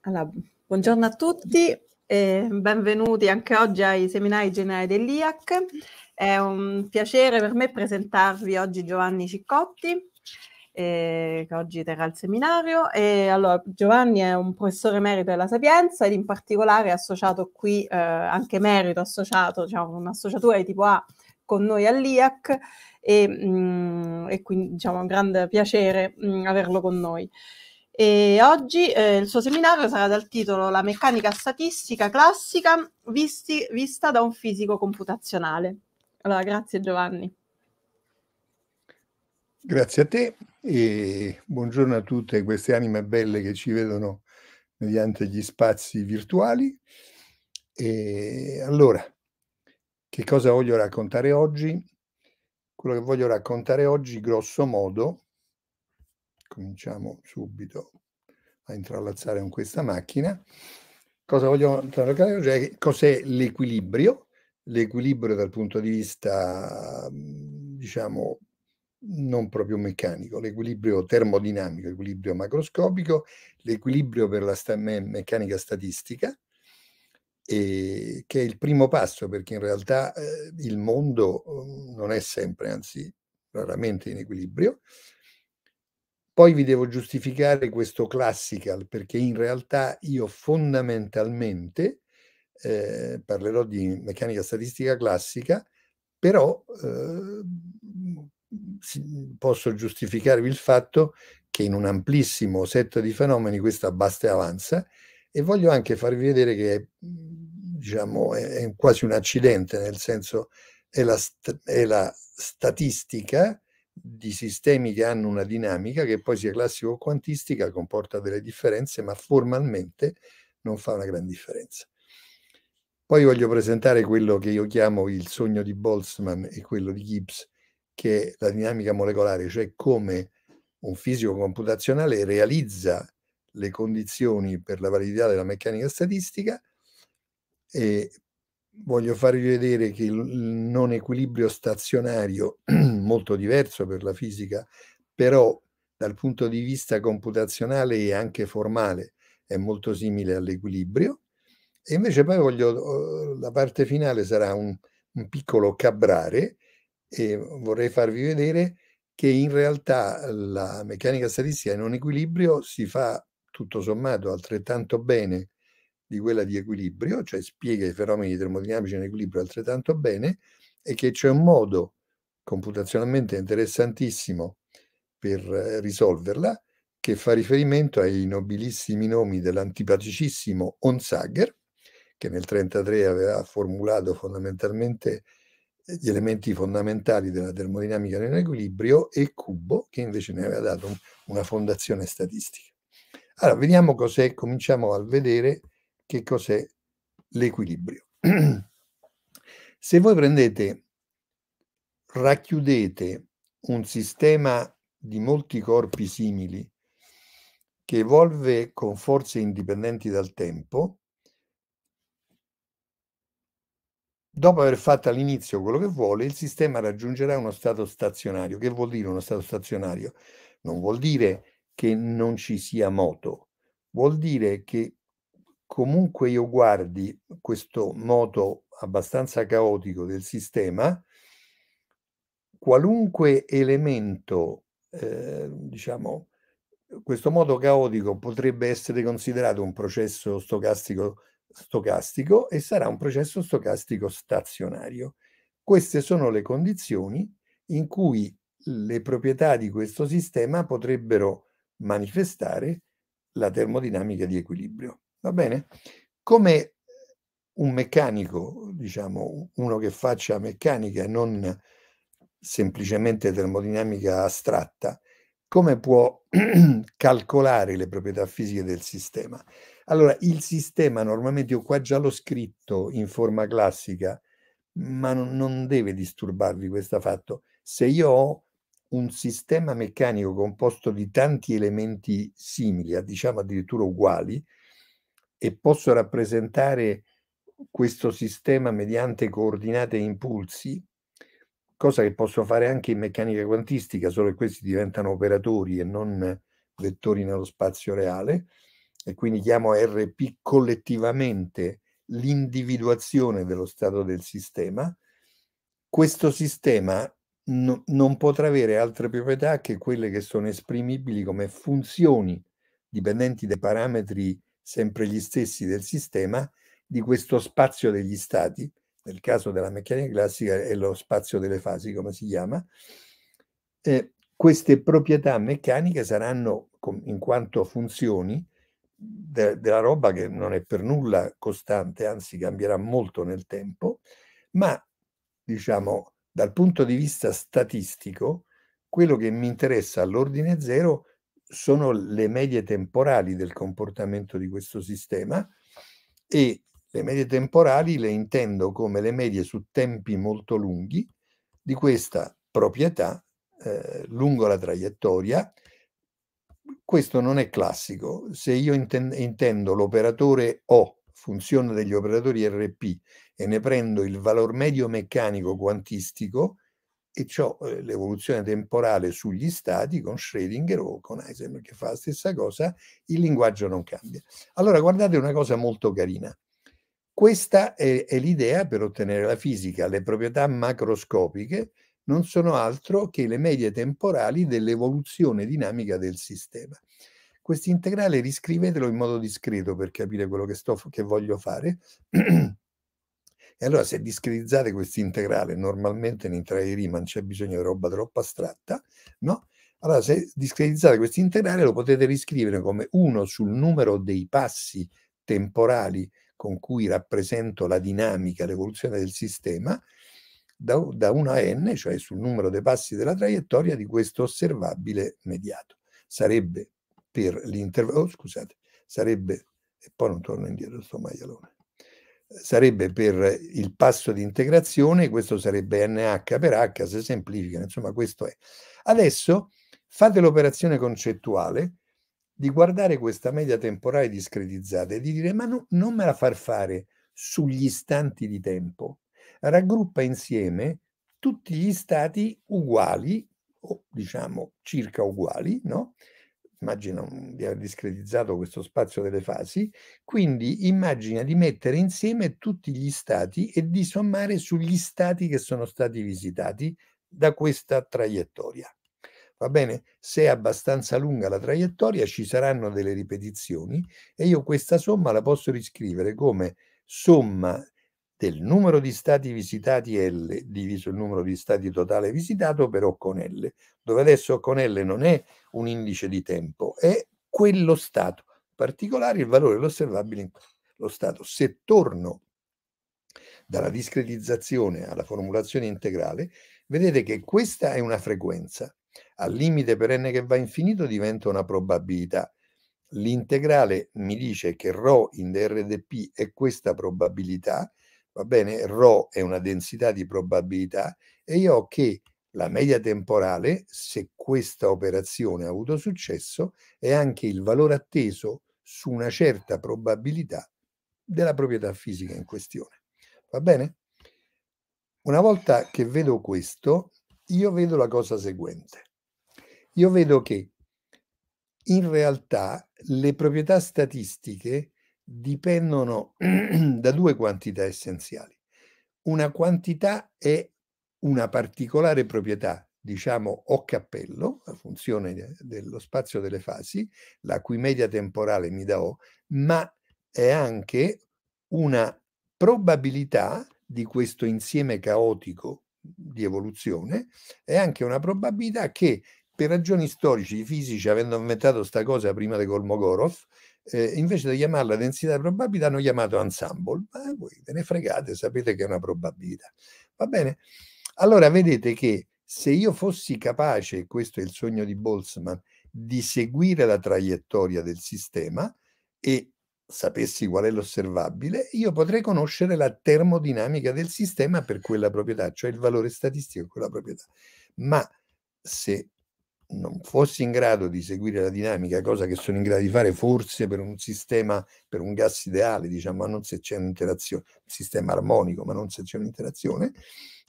Allora, buongiorno a tutti e benvenuti anche oggi ai seminari generali dell'IAC. È un piacere per me presentarvi oggi Giovanni Ciccotti, eh, che oggi terrà il seminario. E, allora, Giovanni è un professore merito della Sapienza ed in particolare è associato qui, eh, anche merito associato, diciamo un'associatura di tipo A con noi all'IAC e, mh, mm, e quindi diciamo un grande piacere mh, mm, averlo con noi. E oggi eh, il suo seminario sarà dal titolo La meccanica statistica classica visti, vista da un fisico computazionale. Allora, grazie Giovanni. Grazie a te e buongiorno a tutte queste anime belle che ci vedono mediante gli spazi virtuali. E allora, che cosa voglio raccontare oggi? Quello che voglio raccontare oggi, grosso modo, cominciamo subito a intrallazzare con questa macchina. Cosa voglio raccontare oggi è cos'è l'equilibrio, l'equilibrio dal punto di vista, diciamo, non proprio meccanico, l'equilibrio termodinamico, l'equilibrio macroscopico, l'equilibrio per la sta meccanica statistica, che è il primo passo perché in realtà eh, il mondo mm, non è sempre, anzi raramente in equilibrio. Poi vi devo giustificare questo classical perché in realtà io fondamentalmente eh, parlerò di meccanica statistica classica, però eh, posso giustificarvi il fatto che in un amplissimo set di fenomeni questa basta e avanza e voglio anche farvi vedere che è, diciamo, è quasi un accidente, nel senso è la, st è la statistica di sistemi che hanno una dinamica che poi sia classica o quantistica comporta delle differenze, ma formalmente non fa una gran differenza. Poi voglio presentare quello che io chiamo il sogno di Boltzmann e quello di Gibbs, che la dinamica molecolare, cioè come un fisico computazionale realizza le condizioni per la validità della meccanica statistica e voglio farvi vedere che il non equilibrio stazionario, molto diverso per la fisica, però dal punto di vista computazionale e anche formale è molto simile all'equilibrio. E invece poi voglio, oh, la parte finale sarà un, un piccolo cabrare e vorrei farvi vedere che in realtà la meccanica statistica in un equilibrio si fa tutto sommato altrettanto bene di quella di equilibrio, cioè spiega i fenomeni termodinamici in equilibrio altrettanto bene e che c'è un modo computazionalmente interessantissimo per eh, risolverla che fa riferimento ai nobilissimi nomi dell'antipaticissimo Onsager, che nel 1933 aveva formulato fondamentalmente gli elementi fondamentali della termodinamica nell'equilibrio e Cubo che invece ne aveva dato un, una fondazione statistica. Allora, vediamo cos'è, cominciamo a vedere che cos'è l'equilibrio. Se voi prendete, racchiudete un sistema di molti corpi simili che evolve con forze indipendenti dal tempo, Dopo aver fatto all'inizio quello che vuole, il sistema raggiungerà uno stato stazionario. Che vuol dire uno stato stazionario? Non vuol dire che non ci sia moto, vuol dire che comunque io guardi questo moto abbastanza caotico del sistema, qualunque elemento, eh, diciamo, questo modo caotico potrebbe essere considerato un processo stocastico stocastico e sarà un processo stocastico stazionario. Queste sono le condizioni in cui le proprietà di questo sistema potrebbero manifestare la termodinamica di equilibrio. Va bene? Come un meccanico, diciamo, uno che faccia meccanica e non semplicemente termodinamica astratta, come può calcolare le proprietà fisiche del sistema? Allora, il sistema normalmente, io qua già l'ho scritto in forma classica, ma non, non deve disturbarvi questo fatto. Se io ho un sistema meccanico composto di tanti elementi simili, diciamo addirittura uguali, e posso rappresentare questo sistema mediante coordinate e impulsi, cosa che posso fare anche in meccanica quantistica, solo che questi diventano operatori e non vettori nello spazio reale, e quindi chiamo RP collettivamente l'individuazione dello stato del sistema, questo sistema no, non potrà avere altre proprietà che quelle che sono esprimibili come funzioni dipendenti dai parametri sempre gli stessi del sistema di questo spazio degli stati, nel caso della meccanica classica è lo spazio delle fasi, come si chiama, eh, queste proprietà meccaniche saranno, in quanto funzioni, de, della roba che non è per nulla costante, anzi cambierà molto nel tempo, ma diciamo dal punto di vista statistico, quello che mi interessa all'ordine zero sono le medie temporali del comportamento di questo sistema e le medie temporali le intendo come le medie su tempi molto lunghi di questa proprietà eh, lungo la traiettoria questo non è classico. Se io intendo l'operatore O, funzione degli operatori RP, e ne prendo il valor medio meccanico quantistico, e ciò eh, l'evoluzione temporale sugli stati con Schrödinger o con Heisenberg che fa la stessa cosa, il linguaggio non cambia. Allora guardate una cosa molto carina. Questa è, è l'idea per ottenere la fisica, le proprietà macroscopiche non sono altro che le medie temporali dell'evoluzione dinamica del sistema. Questo integrale riscrivetelo in modo discreto per capire quello che, sto, che voglio fare. E allora se discretizzate questo integrale, normalmente in integrale di Riemann c'è bisogno di roba troppo astratta, no? Allora se discretizzate questo integrale lo potete riscrivere come 1 sul numero dei passi temporali con cui rappresento la dinamica, l'evoluzione del sistema, da, da 1 a n, cioè sul numero dei passi della traiettoria di questo osservabile mediato. Sarebbe per l'intervallo, oh, scusate, sarebbe, e poi non torno indietro sto maialone, sarebbe per il passo di integrazione, questo sarebbe NH per H, se semplificano, insomma questo è. Adesso fate l'operazione concettuale di guardare questa media temporale discretizzata e di dire ma no, non me la far fare sugli istanti di tempo, raggruppa insieme tutti gli stati uguali, o diciamo circa uguali, no? immagina di aver discretizzato questo spazio delle fasi, quindi immagina di mettere insieme tutti gli stati e di sommare sugli stati che sono stati visitati da questa traiettoria. Va bene? Se è abbastanza lunga la traiettoria ci saranno delle ripetizioni e io questa somma la posso riscrivere come somma del numero di stati visitati L diviso il numero di stati totale visitato però con L, dove adesso con L non è un indice di tempo, è quello stato, particolare il valore dell'osservabile in quello stato. Se torno dalla discretizzazione alla formulazione integrale, vedete che questa è una frequenza. Al limite per n che va infinito diventa una probabilità. L'integrale mi dice che ρ in drdp è questa probabilità, va bene? Rho è una densità di probabilità e io ho che la media temporale, se questa operazione ha avuto successo, è anche il valore atteso su una certa probabilità della proprietà fisica in questione. Va bene? Una volta che vedo questo, io vedo la cosa seguente. Io vedo che in realtà le proprietà statistiche dipendono da due quantità essenziali. Una quantità è una particolare proprietà, diciamo o cappello, la funzione dello spazio delle fasi, la cui media temporale mi dà O, ma è anche una probabilità di questo insieme caotico di evoluzione, è anche una probabilità che per ragioni storici, i fisici avendo inventato questa cosa prima di Kolmogorov, eh, invece di chiamarla densità di probabilità hanno chiamato ensemble, ma voi ve ne fregate, sapete che è una probabilità. Va bene? Allora vedete che se io fossi capace, questo è il sogno di Boltzmann, di seguire la traiettoria del sistema e sapessi qual è l'osservabile, io potrei conoscere la termodinamica del sistema per quella proprietà, cioè il valore statistico di quella proprietà. Ma se non fossi in grado di seguire la dinamica, cosa che sono in grado di fare forse per un sistema, per un gas ideale, diciamo, ma non se c'è un'interazione, un sistema armonico, ma non se c'è un'interazione,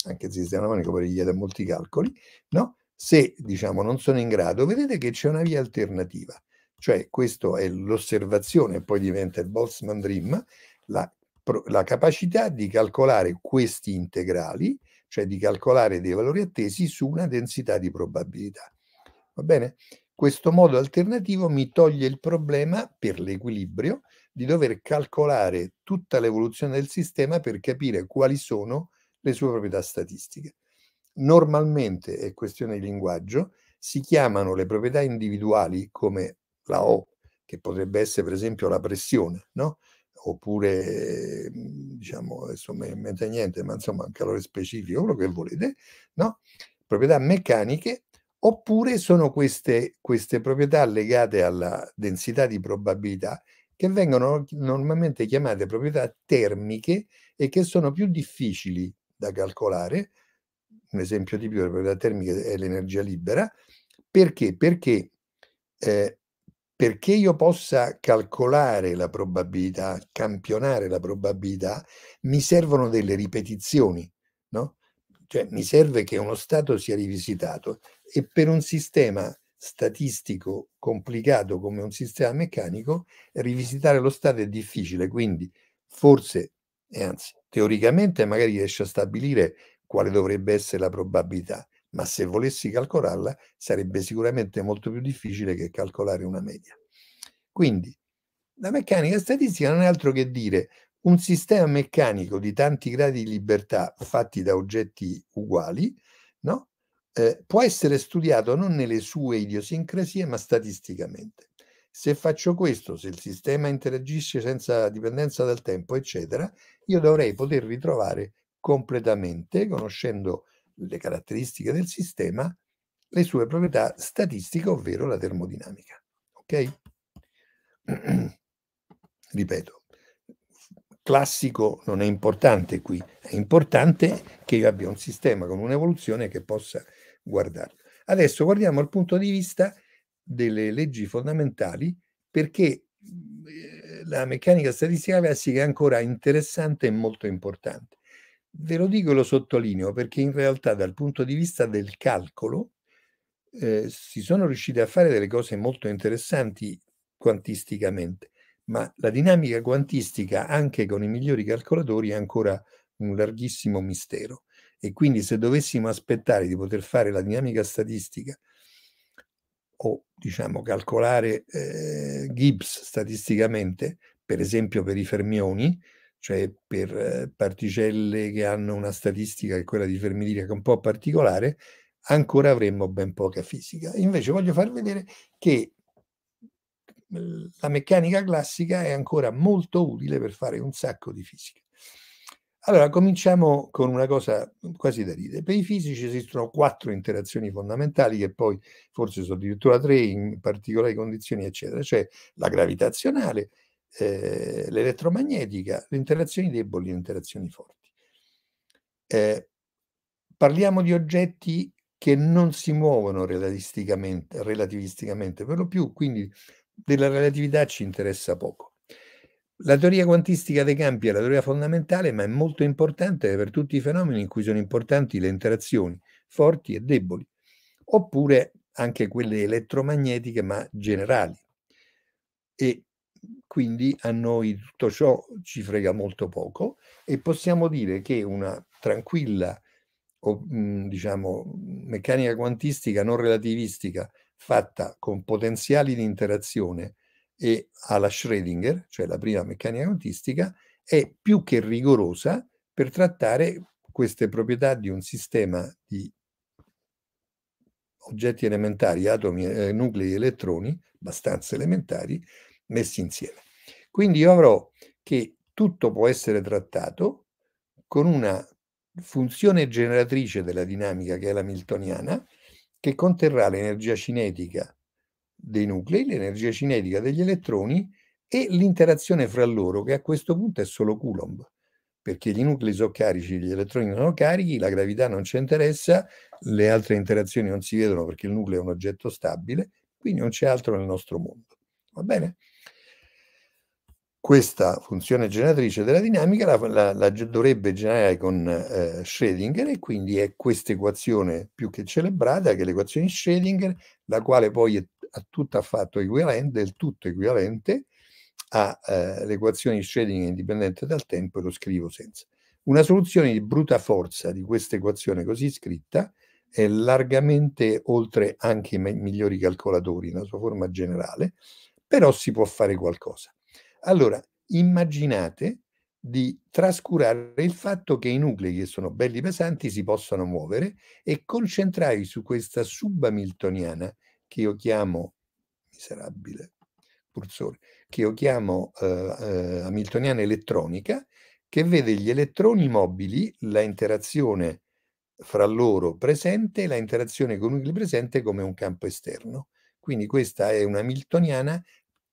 anche il sistema armonico poi richiede molti calcoli, no? Se, diciamo, non sono in grado, vedete che c'è una via alternativa, cioè questo è l'osservazione, poi diventa il Boltzmann Dream, la, la capacità di calcolare questi integrali, cioè di calcolare dei valori attesi su una densità di probabilità. Va bene? Questo modo alternativo mi toglie il problema per l'equilibrio di dover calcolare tutta l'evoluzione del sistema per capire quali sono le sue proprietà statistiche. Normalmente è questione di linguaggio, si chiamano le proprietà individuali come la O, che potrebbe essere per esempio la pressione, no? oppure ehm, diciamo adesso non mente niente, ma insomma un calore specifico, quello che volete, no? proprietà meccaniche oppure sono queste, queste proprietà legate alla densità di probabilità che vengono normalmente chiamate proprietà termiche e che sono più difficili da calcolare. Un esempio tipico delle proprietà termiche è l'energia libera. Perché? Perché eh, perché io possa calcolare la probabilità, campionare la probabilità, mi servono delle ripetizioni. Cioè, mi serve che uno Stato sia rivisitato e per un sistema statistico complicato come un sistema meccanico, rivisitare lo Stato è difficile, quindi forse, e anzi teoricamente magari riesce a stabilire quale dovrebbe essere la probabilità, ma se volessi calcolarla sarebbe sicuramente molto più difficile che calcolare una media. Quindi la meccanica statistica non è altro che dire un sistema meccanico di tanti gradi di libertà fatti da oggetti uguali, no? eh, può essere studiato non nelle sue idiosincrasie, ma statisticamente. Se faccio questo, se il sistema interagisce senza dipendenza dal tempo, eccetera, io dovrei poter ritrovare completamente, conoscendo le caratteristiche del sistema, le sue proprietà statistiche, ovvero la termodinamica. Ok? Ripeto, classico non è importante qui, è importante che io abbia un sistema con un'evoluzione che possa guardarlo. Adesso guardiamo il punto di vista delle leggi fondamentali perché eh, la meccanica statistica classica è ancora interessante e molto importante. Ve lo dico e lo sottolineo perché in realtà dal punto di vista del calcolo eh, si sono riusciti a fare delle cose molto interessanti quantisticamente ma la dinamica quantistica anche con i migliori calcolatori è ancora un larghissimo mistero e quindi se dovessimo aspettare di poter fare la dinamica statistica o diciamo calcolare eh, Gibbs statisticamente, per esempio per i fermioni, cioè per eh, particelle che hanno una statistica che è quella di Fermi Dirac un po' particolare, ancora avremmo ben poca fisica. Invece voglio far vedere che la meccanica classica è ancora molto utile per fare un sacco di fisica. Allora, cominciamo con una cosa quasi da ridere. Per i fisici esistono quattro interazioni fondamentali, che poi forse sono addirittura tre in particolari condizioni, eccetera, cioè la gravitazionale, eh, l'elettromagnetica, le interazioni deboli e le interazioni forti. Eh, parliamo di oggetti che non si muovono relativisticamente, relativisticamente per lo più, quindi della relatività ci interessa poco. La teoria quantistica dei campi è la teoria fondamentale, ma è molto importante per tutti i fenomeni in cui sono importanti le interazioni forti e deboli, oppure anche quelle elettromagnetiche ma generali. E quindi a noi tutto ciò ci frega molto poco e possiamo dire che una tranquilla diciamo meccanica quantistica non relativistica fatta con potenziali di interazione e alla Schrödinger, cioè la prima meccanica quantistica, è più che rigorosa per trattare queste proprietà di un sistema di oggetti elementari, atomi, eh, nuclei, elettroni, abbastanza elementari, messi insieme. Quindi io avrò che tutto può essere trattato con una funzione generatrice della dinamica che è la miltoniana, che conterrà l'energia cinetica dei nuclei, l'energia cinetica degli elettroni e l'interazione fra loro, che a questo punto è solo Coulomb, perché gli nuclei sono carici, gli elettroni sono carichi, la gravità non ci interessa, le altre interazioni non si vedono perché il nucleo è un oggetto stabile, quindi non c'è altro nel nostro mondo. Va bene? questa funzione generatrice della dinamica la, la, la dovrebbe generare con eh, Schrödinger e quindi è questa equazione più che celebrata che è l'equazione di Schrödinger, la quale poi è a tutto affatto equivalente, del tutto equivalente all'equazione eh, di Schrödinger indipendente dal tempo e lo scrivo senza. Una soluzione di bruta forza di questa equazione così scritta è largamente oltre anche i migliori calcolatori nella sua forma generale, però si può fare qualcosa. Allora, immaginate di trascurare il fatto che i nuclei che sono belli pesanti si possano muovere e concentrarvi su questa subhamiltoniana che io chiamo miserabile cursore, che io chiamo eh, eh, hamiltoniana elettronica, che vede gli elettroni mobili, la interazione fra loro presente e la interazione con nuclei presente come un campo esterno. Quindi questa è una hamiltoniana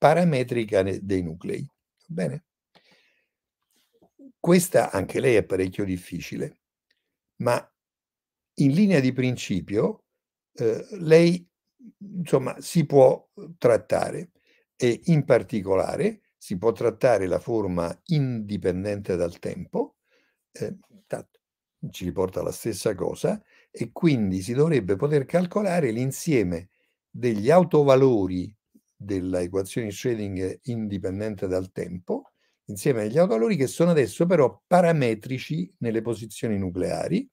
parametrica dei nuclei. Bene? Questa anche lei è parecchio difficile, ma in linea di principio eh, lei insomma, si può trattare e in particolare si può trattare la forma indipendente dal tempo, eh, ci riporta la stessa cosa, e quindi si dovrebbe poter calcolare l'insieme degli autovalori della equazione di Schrödinger indipendente dal tempo, insieme agli autovalori che sono adesso però parametrici nelle posizioni nucleari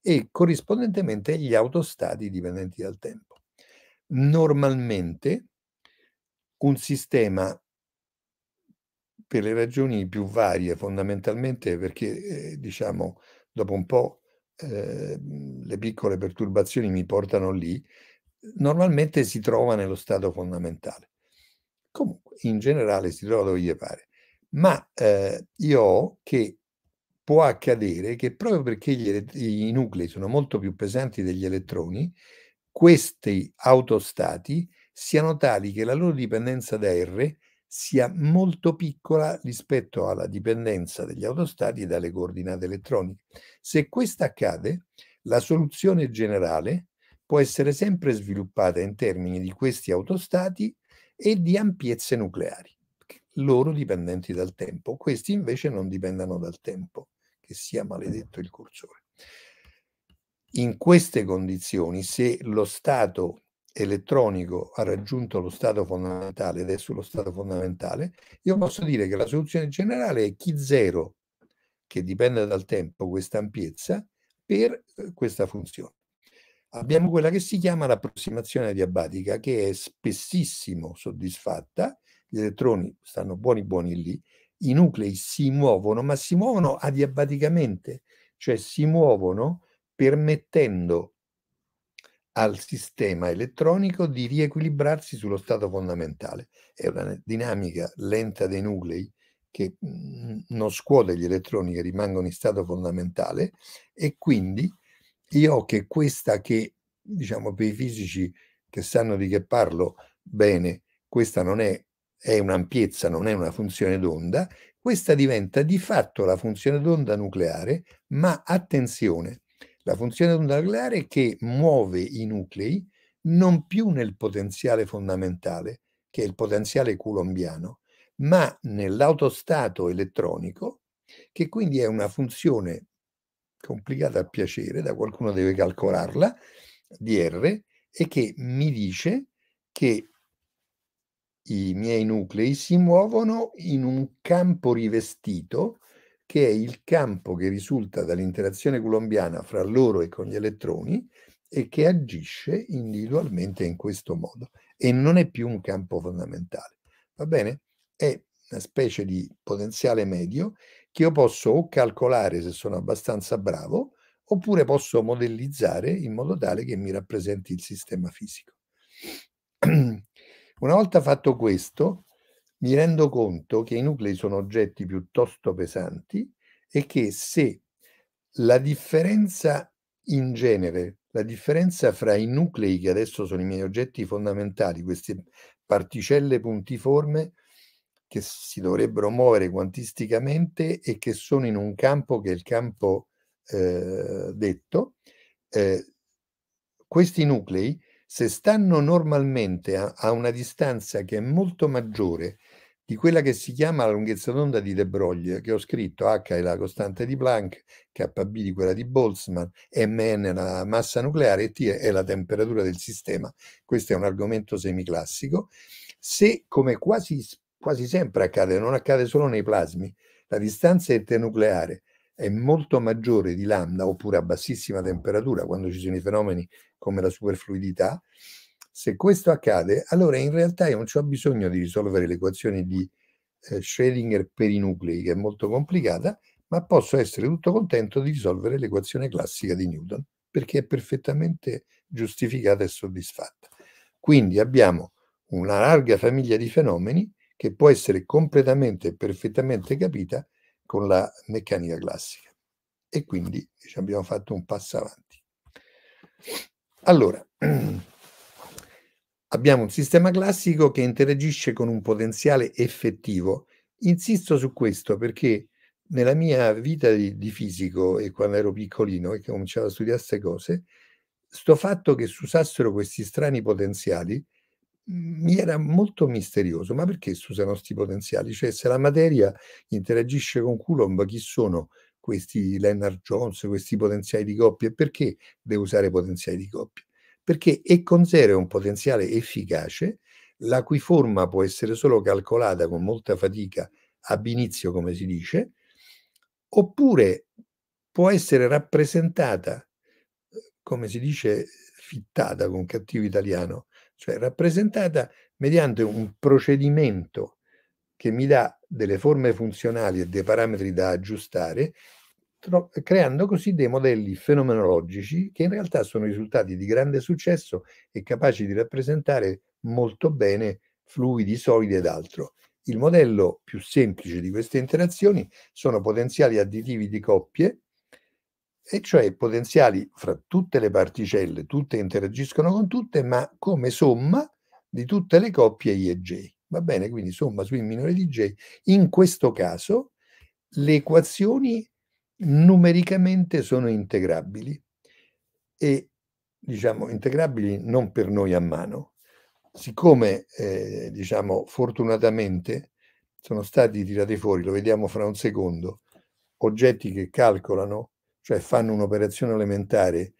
e corrispondentemente agli autostati dipendenti dal tempo. Normalmente un sistema per le ragioni più varie, fondamentalmente perché eh, diciamo dopo un po' eh, le piccole perturbazioni mi portano lì, normalmente si trova nello stato fondamentale. Comunque, in generale si trova dove gli pare. Ma eh, io ho che può accadere che proprio perché gli, i nuclei sono molto più pesanti degli elettroni, questi autostati siano tali che la loro dipendenza da R sia molto piccola rispetto alla dipendenza degli autostati dalle coordinate elettroniche. Se questo accade, la soluzione generale può essere sempre sviluppata in termini di questi autostati e di ampiezze nucleari, loro dipendenti dal tempo, questi invece non dipendono dal tempo, che sia maledetto il cursore. In queste condizioni, se lo stato elettronico ha raggiunto lo stato fondamentale ed è sullo stato fondamentale, io posso dire che la soluzione generale è chi zero, che dipende dal tempo, questa ampiezza, per eh, questa funzione abbiamo quella che si chiama l'approssimazione adiabatica, che è spessissimo soddisfatta, gli elettroni stanno buoni buoni lì, i nuclei si muovono, ma si muovono adiabaticamente, cioè si muovono permettendo al sistema elettronico di riequilibrarsi sullo stato fondamentale. È una dinamica lenta dei nuclei che mm, non scuote gli elettroni che rimangono in stato fondamentale e quindi io che questa che, diciamo, per i fisici che sanno di che parlo bene, questa non è, è un'ampiezza, non è una funzione d'onda, questa diventa di fatto la funzione d'onda nucleare, ma attenzione, la funzione d'onda nucleare che muove i nuclei non più nel potenziale fondamentale, che è il potenziale coulombiano, ma nell'autostato elettronico, che quindi è una funzione complicata a piacere, da qualcuno deve calcolarla, di R, e che mi dice che i miei nuclei si muovono in un campo rivestito che è il campo che risulta dall'interazione colombiana fra loro e con gli elettroni e che agisce individualmente in questo modo e non è più un campo fondamentale. Va bene? È una specie di potenziale medio che io posso o calcolare se sono abbastanza bravo, oppure posso modellizzare in modo tale che mi rappresenti il sistema fisico. Una volta fatto questo, mi rendo conto che i nuclei sono oggetti piuttosto pesanti e che se la differenza in genere, la differenza fra i nuclei che adesso sono i miei oggetti fondamentali, queste particelle puntiforme, che si dovrebbero muovere quantisticamente e che sono in un campo che è il campo eh, detto, eh, questi nuclei, se stanno normalmente a, a, una distanza che è molto maggiore di quella che si chiama la lunghezza d'onda di De Broglie, che ho scritto, H è la costante di Planck, KB di quella di Boltzmann, Mn è la massa nucleare e T è la temperatura del sistema. Questo è un argomento semiclassico. Se, come quasi quasi sempre accade, non accade solo nei plasmi, la distanza internucleare è molto maggiore di lambda oppure a bassissima temperatura quando ci sono i fenomeni come la superfluidità. Se questo accade, allora in realtà io non ho bisogno di risolvere l'equazione di eh, Schrödinger per i nuclei, che è molto complicata, ma posso essere tutto contento di risolvere l'equazione classica di Newton, perché è perfettamente giustificata e soddisfatta. Quindi abbiamo una larga famiglia di fenomeni che può essere completamente e perfettamente capita con la meccanica classica. E quindi diciamo, abbiamo fatto un passo avanti. Allora, abbiamo un sistema classico che interagisce con un potenziale effettivo. Insisto su questo perché nella mia vita di, di fisico e quando ero piccolino e che cominciavo a studiare queste cose, sto fatto che si usassero questi strani potenziali mi era molto misterioso, ma perché si usano questi potenziali? Cioè se la materia interagisce con Coulomb, chi sono questi Leonard Jones, questi potenziali di coppie? Perché devo usare potenziali di coppia? Perché E con zero è un potenziale efficace, la cui forma può essere solo calcolata con molta fatica ab inizio, come si dice, oppure può essere rappresentata, come si dice, fittata con cattivo italiano, cioè rappresentata mediante un procedimento che mi dà delle forme funzionali e dei parametri da aggiustare, tro- creando così dei modelli fenomenologici che in realtà sono risultati di grande successo e capaci di rappresentare molto bene fluidi, solidi ed altro. Il modello più semplice di queste interazioni sono potenziali additivi di coppie e cioè potenziali fra tutte le particelle, tutte interagiscono con tutte, ma come somma di tutte le coppie I e J. Va bene, quindi somma su I minore di J. In questo caso le equazioni numericamente sono integrabili e diciamo integrabili non per noi a mano. Siccome eh, diciamo fortunatamente sono stati tirati fuori, lo vediamo fra un secondo, oggetti che calcolano cioè fanno un'operazione elementare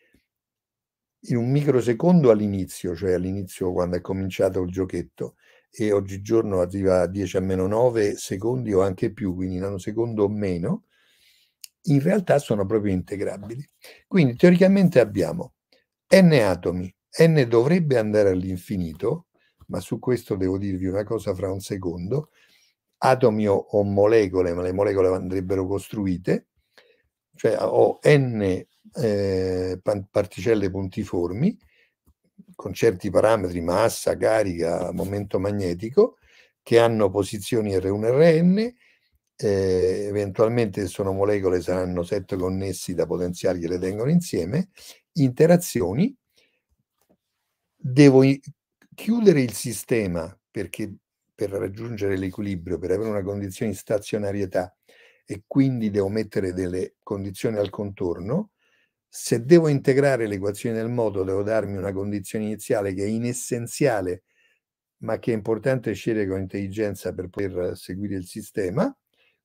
in un microsecondo all'inizio, cioè all'inizio quando è cominciato il giochetto, e oggigiorno arriva a 10 a meno 9 secondi o anche più, quindi nanosecondo o meno, in realtà sono proprio integrabili. Quindi teoricamente abbiamo n atomi, n dovrebbe andare all'infinito, ma su questo devo dirvi una cosa fra un secondo, atomi o, molecole, ma le molecole andrebbero costruite, cioè ho n eh, particelle puntiformi con certi parametri, massa, carica, momento magnetico, che hanno posizioni R1 Rn, eh, eventualmente sono molecole saranno sette connessi da potenziali che le tengono insieme, interazioni, devo chiudere il sistema perché per raggiungere l'equilibrio, per avere una condizione di stazionarietà, e quindi devo mettere delle condizioni al contorno, se devo integrare l'equazione del modo devo darmi una condizione iniziale che è inessenziale ma che è importante scegliere con intelligenza per poter seguire il sistema,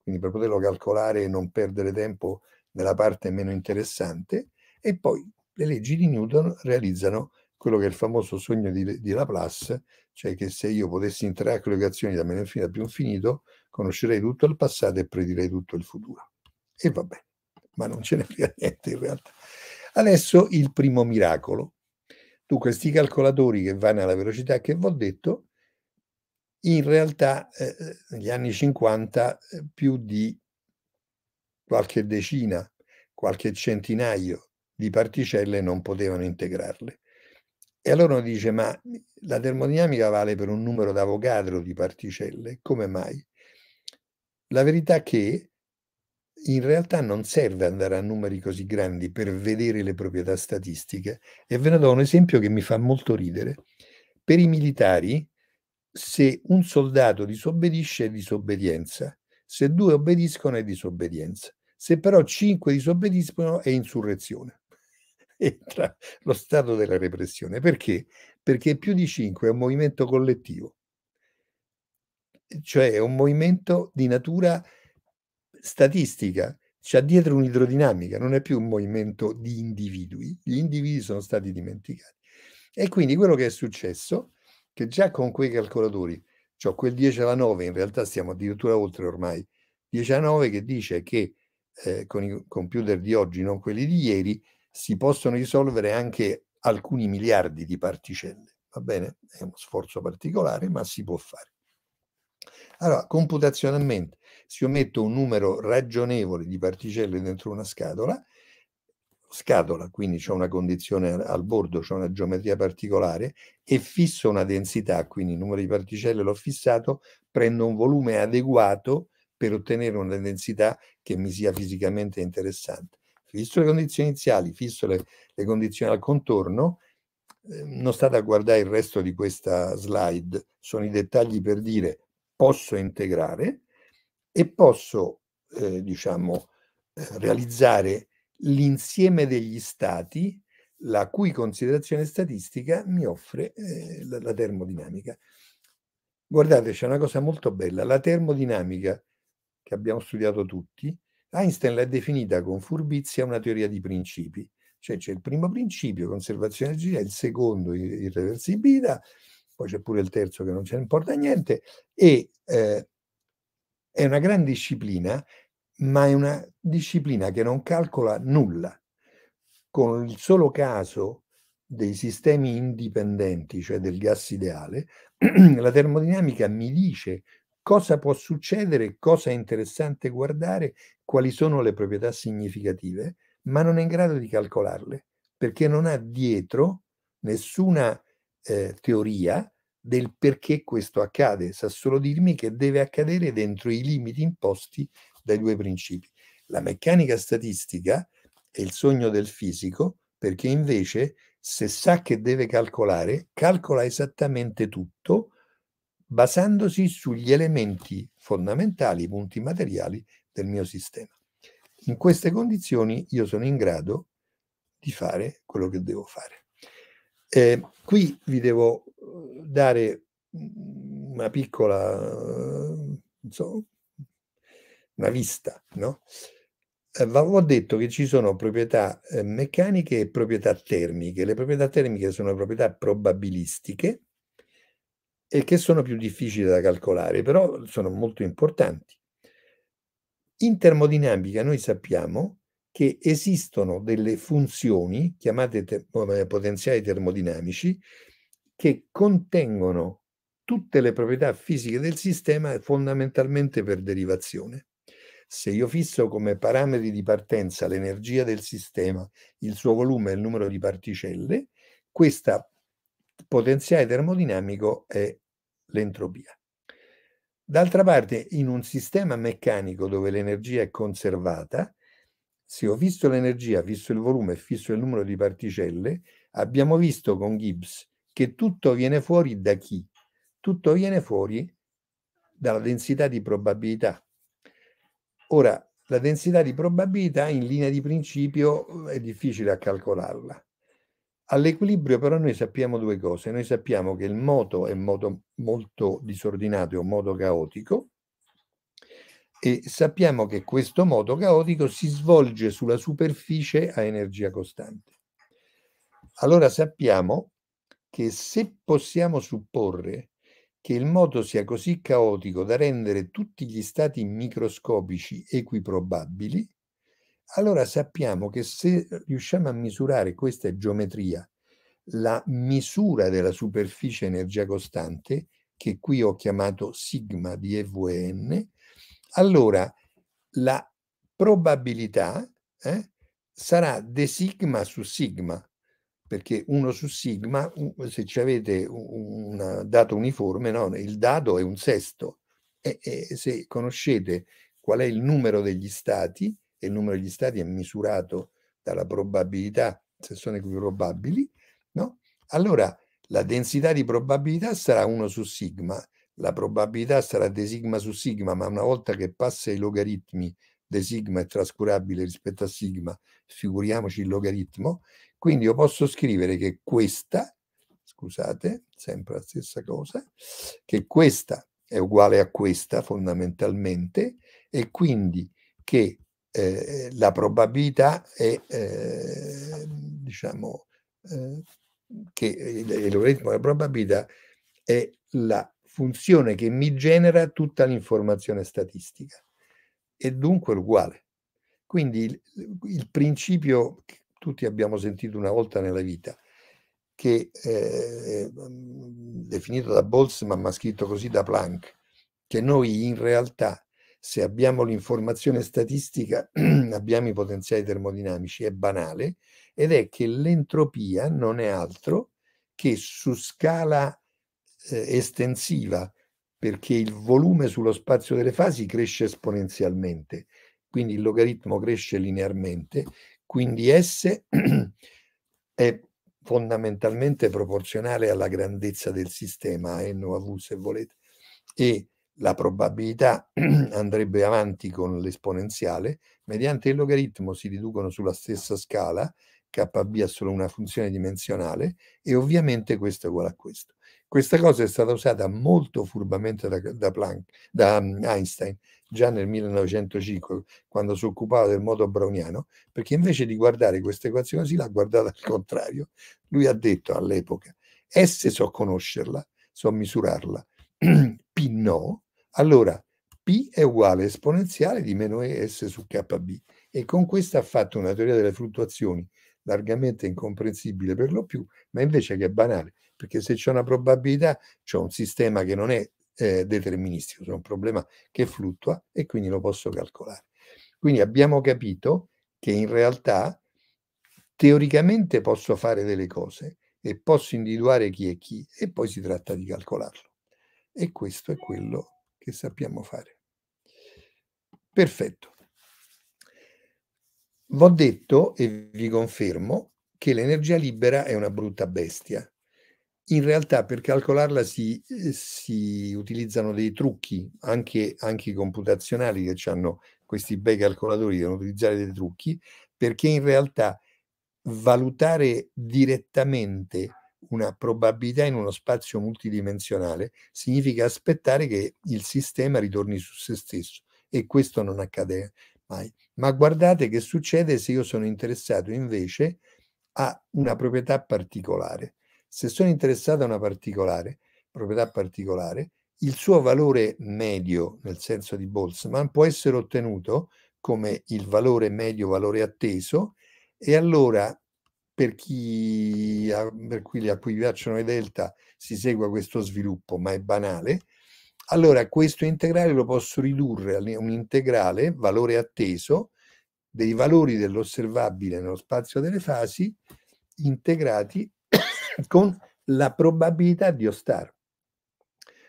quindi per poterlo calcolare e non perdere tempo nella parte meno interessante, e poi le leggi di Newton realizzano quello che è il famoso sogno di, di Laplace, cioè che se io potessi integrare le equazioni da meno infinito a più infinito, conoscerei tutto il passato e predirei tutto il futuro. E vabbè, ma non ce ne frega niente in realtà. Adesso il primo miracolo. Tu questi calcolatori che vanno alla velocità che vi ho detto, in realtà eh, eh negli anni 50 eh, più di qualche decina, qualche centinaio di particelle non potevano integrarle. E allora uno dice, ma la termodinamica vale per un numero d'avogadro di particelle, come mai? La verità è che in realtà non serve andare a numeri così grandi per vedere le proprietà statistiche e ve ne do un esempio che mi fa molto ridere. Per i militari, se un soldato disobbedisce è disobbedienza, se due obbediscono è disobbedienza, se però cinque disobbediscono è insurrezione. Entra lo stato della repressione. Perché? Perché più di cinque è un movimento collettivo cioè è un movimento di natura statistica, c'è dietro un'idrodinamica, non è più un movimento di individui, gli individui sono stati dimenticati. E quindi quello che è successo, che già con quei calcolatori, cioè quel 10 alla 9, in realtà siamo addirittura oltre ormai, 10 alla 9 che dice che eh, con i computer di oggi, non quelli di ieri, si possono risolvere anche alcuni miliardi di particelle. Va bene? È uno sforzo particolare, ma si può fare. Allora, computazionalmente, se io metto un numero ragionevole di particelle dentro una scatola, scatola, quindi c'è una condizione al bordo, c'è una geometria particolare, e fisso una densità, quindi il numero di particelle l'ho fissato, prendo un volume adeguato per ottenere una densità che mi sia fisicamente interessante. Fisso le condizioni iniziali, fisso le, le condizioni al contorno, eh, non state a guardare il resto di questa slide, sono i dettagli per dire posso integrare e posso, eh, diciamo, eh, realizzare l'insieme degli stati la cui considerazione statistica mi offre eh, la, la, termodinamica. Guardate, c'è una cosa molto bella, la termodinamica che abbiamo studiato tutti, Einstein l'ha definita con furbizia una teoria di principi, cioè c'è il primo principio, conservazione di energia, il secondo, irreversibilità, poi c'è pure il terzo che non ce ne importa niente, e eh, è una gran disciplina, ma è una disciplina che non calcola nulla, con il solo caso dei sistemi indipendenti, cioè del gas ideale, la termodinamica mi dice cosa può succedere, cosa è interessante guardare, quali sono le proprietà significative, ma non è in grado di calcolarle, perché non ha dietro nessuna eh, teoria del perché questo accade, sa solo dirmi che deve accadere dentro i limiti imposti dai due principi. La meccanica statistica è il sogno del fisico perché invece se sa che deve calcolare, calcola esattamente tutto basandosi sugli elementi fondamentali, i punti materiali del mio sistema. In queste condizioni io sono in grado di fare quello che devo fare. Eh, qui vi devo eh, dare una piccola, insomma, una vista, no? Eh, ho detto che ci sono proprietà eh, meccaniche e proprietà termiche. Le proprietà termiche sono proprietà probabilistiche e che sono più difficili da calcolare, però sono molto importanti. In termodinamica noi sappiamo che esistono delle funzioni chiamate te eh, potenziali termodinamici che contengono tutte le proprietà fisiche del sistema fondamentalmente per derivazione. Se io fisso come parametri di partenza l'energia del sistema, il suo volume e il numero di particelle, questo potenziale termodinamico è l'entropia. D'altra parte, in un sistema meccanico dove l'energia è conservata, se ho visto l'energia, visto il volume e visto il numero di particelle, abbiamo visto con Gibbs che tutto viene fuori da chi? Tutto viene fuori dalla densità di probabilità. Ora, la densità di probabilità in linea di principio eh, è difficile a calcolarla. All'equilibrio però noi sappiamo due cose, noi sappiamo che il moto è moto molto disordinato, è un moto caotico, e sappiamo che questo moto caotico si svolge sulla superficie a energia costante. Allora sappiamo che se possiamo supporre che il moto sia così caotico da rendere tutti gli stati microscopici equiprobabili, allora sappiamo che se riusciamo a misurare questa geometria, la misura della superficie energia costante, che qui ho chiamato sigma di EVN, allora la probabilità eh, sarà de sigma su sigma, perché 1 su sigma, se ci avete un dato uniforme, no? il dado è un sesto. E, e, se conoscete qual è il numero degli stati, e il numero degli stati è misurato dalla probabilità, se sono equiprobabili, no? allora la densità di probabilità sarà 1 su sigma la probabilità sarà de sigma su sigma, ma una volta che passa i logaritmi, de sigma è trascurabile rispetto a sigma, figuriamoci il logaritmo, quindi io posso scrivere che questa, scusate, sempre la stessa cosa, che questa è uguale a questa fondamentalmente e quindi che eh, la probabilità è, eh, diciamo, eh, che il logaritmo della probabilità è la funzione che mi genera tutta l'informazione statistica e dunque è uguale. Quindi il, il, principio che tutti abbiamo sentito una volta nella vita, che eh, definito da Boltzmann ma scritto così da Planck, che noi in realtà se abbiamo l'informazione statistica abbiamo i potenziali termodinamici, è banale ed è che l'entropia non è altro che su scala eh, estensiva perché il volume sullo spazio delle fasi cresce esponenzialmente, quindi il logaritmo cresce linearmente, quindi S è fondamentalmente proporzionale alla grandezza del sistema, N o V se volete, e la probabilità andrebbe avanti con l'esponenziale, mediante il logaritmo si riducono sulla stessa scala, KB è solo una funzione dimensionale, e ovviamente questo è uguale a questo. Questa cosa è stata usata molto furbamente da, da, Planck, da mm, Einstein già nel 1905, quando si occupava del modo browniano, perché invece di guardare questa equazione così l'ha guardata al contrario. Lui ha detto all'epoca, S so conoscerla, so misurarla, P no, allora P è uguale esponenziale di meno E S su KB. E con questa ha fatto una teoria delle fluttuazioni largamente incomprensibile per lo più, ma invece che banale perché se c'è una probabilità c'è un sistema che non è eh, deterministico, c'è un problema che fluttua e quindi lo posso calcolare. Quindi abbiamo capito che in realtà teoricamente posso fare delle cose e posso individuare chi è chi e poi si tratta di calcolarlo. E questo è quello che sappiamo fare. Perfetto. V'ho detto e vi confermo che l'energia libera è una brutta bestia in realtà per calcolarla si, eh, si utilizzano dei trucchi, anche, anche computazionali, che hanno questi bei calcolatori, devono utilizzare dei trucchi, perché in realtà valutare direttamente una probabilità in uno spazio multidimensionale significa aspettare che il sistema ritorni su se stesso e questo non accade mai. Ma guardate che succede se io sono interessato invece a una proprietà particolare. Se sono interessato a una particolare proprietà particolare, il suo valore medio, nel senso di Boltzmann, può essere ottenuto come il valore medio, valore atteso, e allora per chi per cui, a cui piacciono i delta si segua questo sviluppo, ma è banale, allora questo integrale lo posso ridurre a un integrale valore atteso dei valori dell'osservabile nello spazio delle fasi integrati con la probabilità di ostare.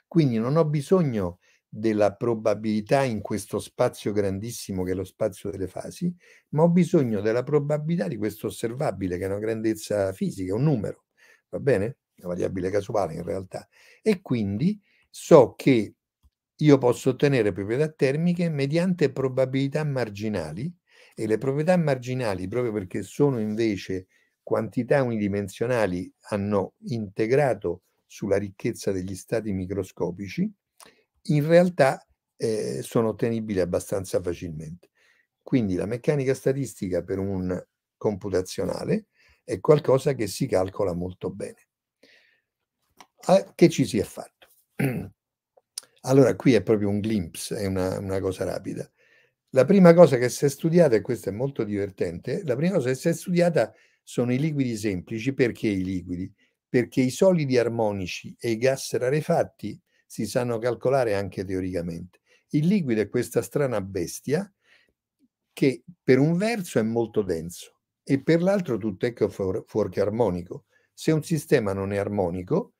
Quindi non ho bisogno della probabilità in questo spazio grandissimo che è lo spazio delle fasi, ma ho bisogno della probabilità di questo osservabile, che è una grandezza fisica, un numero, va bene? Una variabile casuale in realtà. E quindi so che io posso ottenere proprietà termiche mediante probabilità marginali e le proprietà marginali, proprio perché sono invece quantità unidimensionali hanno integrato sulla ricchezza degli stati microscopici, in realtà eh, sono ottenibili abbastanza facilmente. Quindi la meccanica statistica per un computazionale è qualcosa che si calcola molto bene. Ah, che ci si è fatto? Allora qui è proprio un glimpse, è una, una cosa rapida. La prima cosa che si è studiata, e questo è molto divertente, la prima cosa che si è studiata è sono i liquidi semplici perché i liquidi? Perché i solidi armonici e i gas rarefatti si sanno calcolare anche teoricamente. Il liquido è questa strana bestia che per un verso è molto denso e per l'altro tutto è fuorché armonico. Se un sistema non è armonico,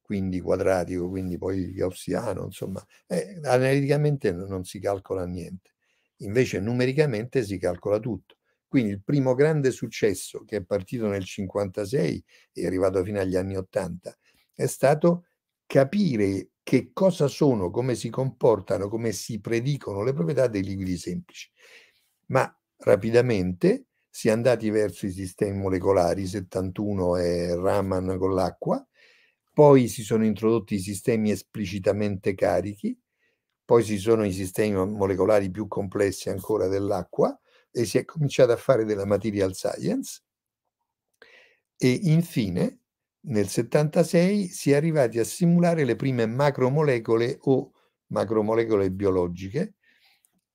quindi quadratico, quindi poi gaussiano, insomma, eh, analiticamente non si calcola niente. Invece numericamente si calcola tutto. Quindi il primo grande successo che è partito nel 1956 e è arrivato fino agli anni 80 è stato capire che cosa sono, come si comportano, come si predicono le proprietà dei liquidi semplici. Ma rapidamente si è andati verso i sistemi molecolari, 71 e Raman con l'acqua, poi si sono introdotti i sistemi esplicitamente carichi, poi ci sono i sistemi molecolari più complessi ancora dell'acqua, e si è cominciato a fare della material science e infine nel 76 si è arrivati a simulare le prime macromolecole o macromolecole biologiche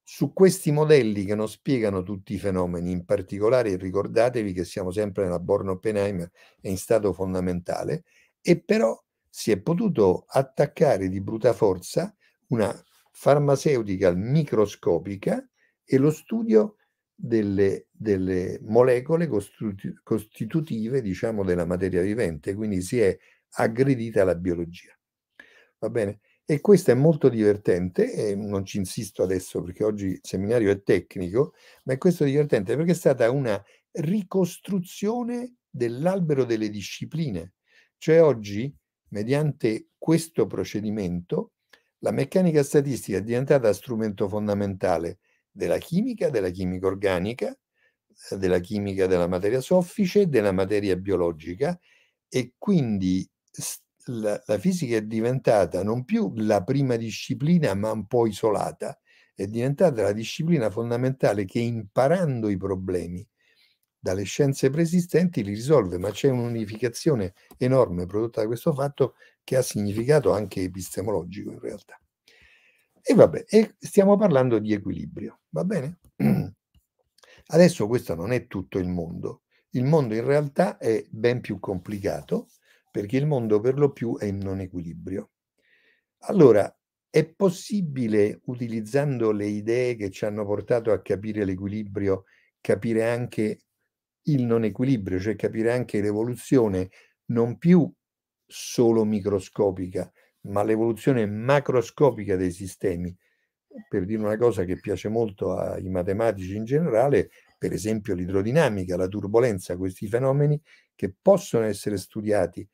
su questi modelli che non spiegano tutti i fenomeni, in particolare ricordatevi che siamo sempre nella Born-Oppenheimer, è in stato fondamentale, e però si è potuto attaccare di bruta forza una farmaceutica microscopica e lo studio delle, delle molecole costitutive diciamo, della materia vivente, quindi si è aggredita la biologia. Va bene? E questo è molto divertente, e non ci insisto adesso perché oggi il seminario è tecnico, ma è questo divertente perché è stata una ricostruzione dell'albero delle discipline. Cioè oggi, mediante questo procedimento, la meccanica statistica è diventata strumento fondamentale della chimica, della chimica organica, eh, della chimica della materia soffice, della materia biologica e quindi la, la, fisica è diventata non più la prima disciplina ma un po' isolata, è diventata la disciplina fondamentale che imparando i problemi dalle scienze preesistenti li risolve, ma c'è un'unificazione enorme prodotta da questo fatto che ha significato anche epistemologico in realtà. E vabbè, e stiamo parlando di equilibrio, va bene? Adesso questo non è tutto il mondo. Il mondo in realtà è ben più complicato perché il mondo per lo più è in non equilibrio. Allora, è possibile, utilizzando le idee che ci hanno portato a capire l'equilibrio, capire anche il non equilibrio, cioè capire anche l'evoluzione non più solo microscopica, ma l'evoluzione macroscopica dei sistemi. Per dire una cosa che piace molto ai matematici in generale, per esempio l'idrodinamica, la turbolenza, questi fenomeni che possono essere studiati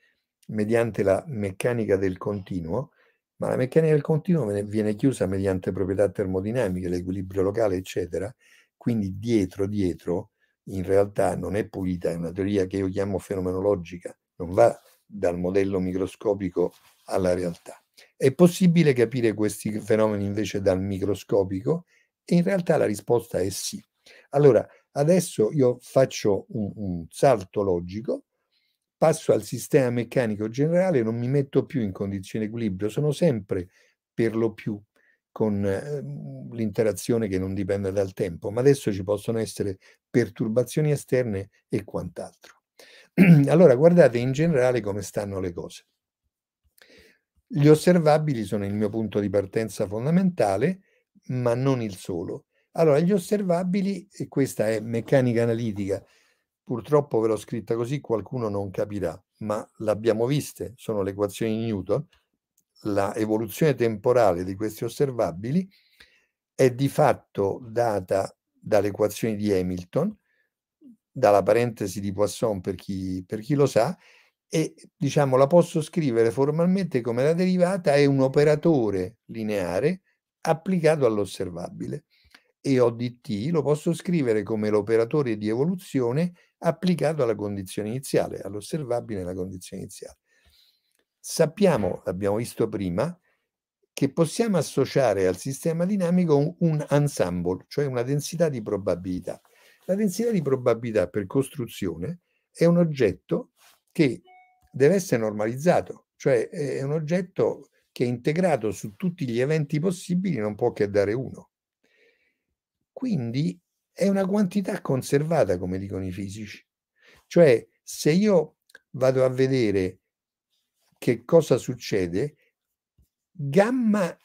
mediante la meccanica del continuo, ma la meccanica del continuo viene chiusa mediante proprietà termodinamiche, l'equilibrio locale, eccetera. Quindi dietro, dietro, in realtà non è pulita, è una teoria che io chiamo fenomenologica, non va dal modello microscopico alla realtà. È possibile capire questi fenomeni invece dal microscopico? E in realtà la risposta è sì. Allora, adesso io faccio un, un salto logico, passo al sistema meccanico generale, non mi metto più in condizione equilibrio, sono sempre per lo più con ehm, l'interazione che non dipende dal tempo, ma adesso ci possono essere perturbazioni esterne e quant'altro. Allora guardate in generale come stanno le cose. Gli osservabili sono il mio punto di partenza fondamentale, ma non il solo. Allora, gli osservabili, e questa è meccanica analitica, purtroppo ve l'ho scritta così, qualcuno non capirà, ma l'abbiamo viste, sono le equazioni di Newton, la evoluzione temporale di questi osservabili è di fatto data dalle equazioni di Hamilton, dalla parentesi di Poisson per chi, per chi lo sa, e diciamo la posso scrivere formalmente come la derivata è un operatore lineare applicato all'osservabile e ho di t lo posso scrivere come l'operatore di evoluzione applicato alla condizione iniziale, all'osservabile nella condizione iniziale. Sappiamo, l'abbiamo visto prima, che possiamo associare al sistema dinamico un, un ensemble, cioè una densità di probabilità. La densità di probabilità per costruzione è un oggetto che deve essere normalizzato, cioè è un oggetto che è integrato su tutti gli eventi possibili, non può che dare uno. Quindi è una quantità conservata, come dicono i fisici. Cioè, se io vado a vedere che cosa succede, gamma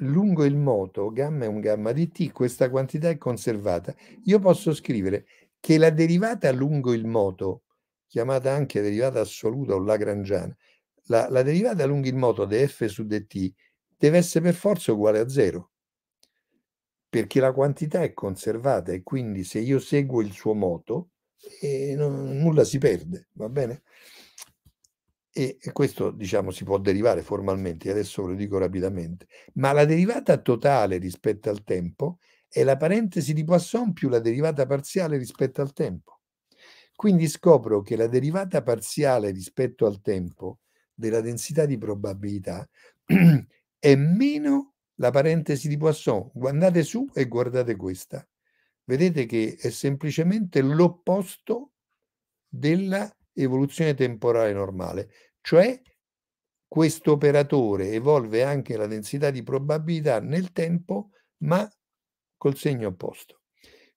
lungo il moto, gamma è un gamma di t, questa quantità è conservata. Io posso scrivere che la derivata lungo il moto, chiamata anche derivata assoluta o lagrangiana, la, la derivata lungo il moto df su dt deve essere per forza uguale a zero, perché la quantità è conservata e quindi se io seguo il suo moto, eh, non, nulla si perde, va bene? e questo diciamo si può derivare formalmente, adesso ve lo dico rapidamente, ma la derivata totale rispetto al tempo è la parentesi di Poisson più la derivata parziale rispetto al tempo. Quindi scopro che la derivata parziale rispetto al tempo della densità di probabilità è meno la parentesi di Poisson. Guardate su e guardate questa. Vedete che è semplicemente l'opposto della evoluzione temporale normale, cioè questo operatore evolve anche la densità di probabilità nel tempo, ma col segno opposto.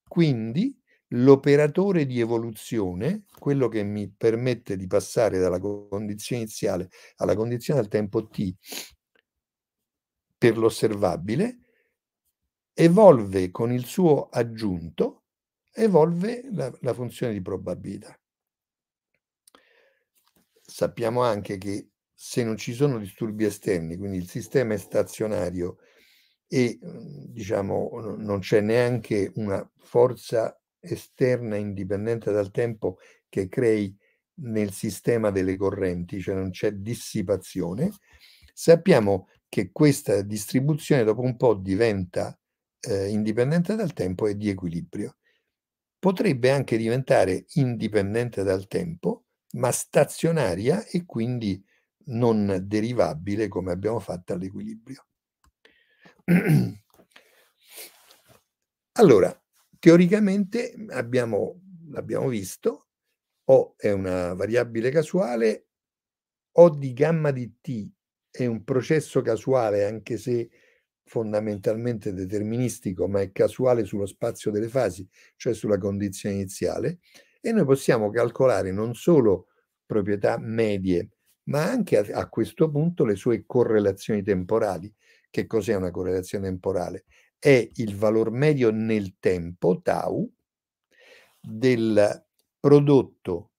Quindi l'operatore di evoluzione, quello che mi permette di passare dalla condizione iniziale alla condizione al tempo t per l'osservabile, evolve con il suo aggiunto, evolve la, la funzione di probabilità sappiamo anche che se non ci sono disturbi esterni, quindi il sistema è stazionario e mhmm, diciamo non c'è neanche una forza esterna indipendente dal tempo che crei nel sistema delle correnti, cioè non c'è dissipazione, sappiamo che questa distribuzione dopo un po' diventa eh, indipendente dal tempo e di equilibrio. Potrebbe anche diventare indipendente dal tempo ma stazionaria e quindi non derivabile come abbiamo fatto all'equilibrio. Allora, teoricamente mm, abbiamo, l'abbiamo visto, O è una variabile casuale, O di gamma di T è un processo casuale anche se fondamentalmente deterministico, ma è casuale sullo spazio delle fasi, cioè sulla condizione iniziale, e noi possiamo calcolare non solo proprietà medie, ma anche a, a questo punto le sue correlazioni temporali. Che cos'è una correlazione temporale? È il valore medio nel tempo, tau, del prodotto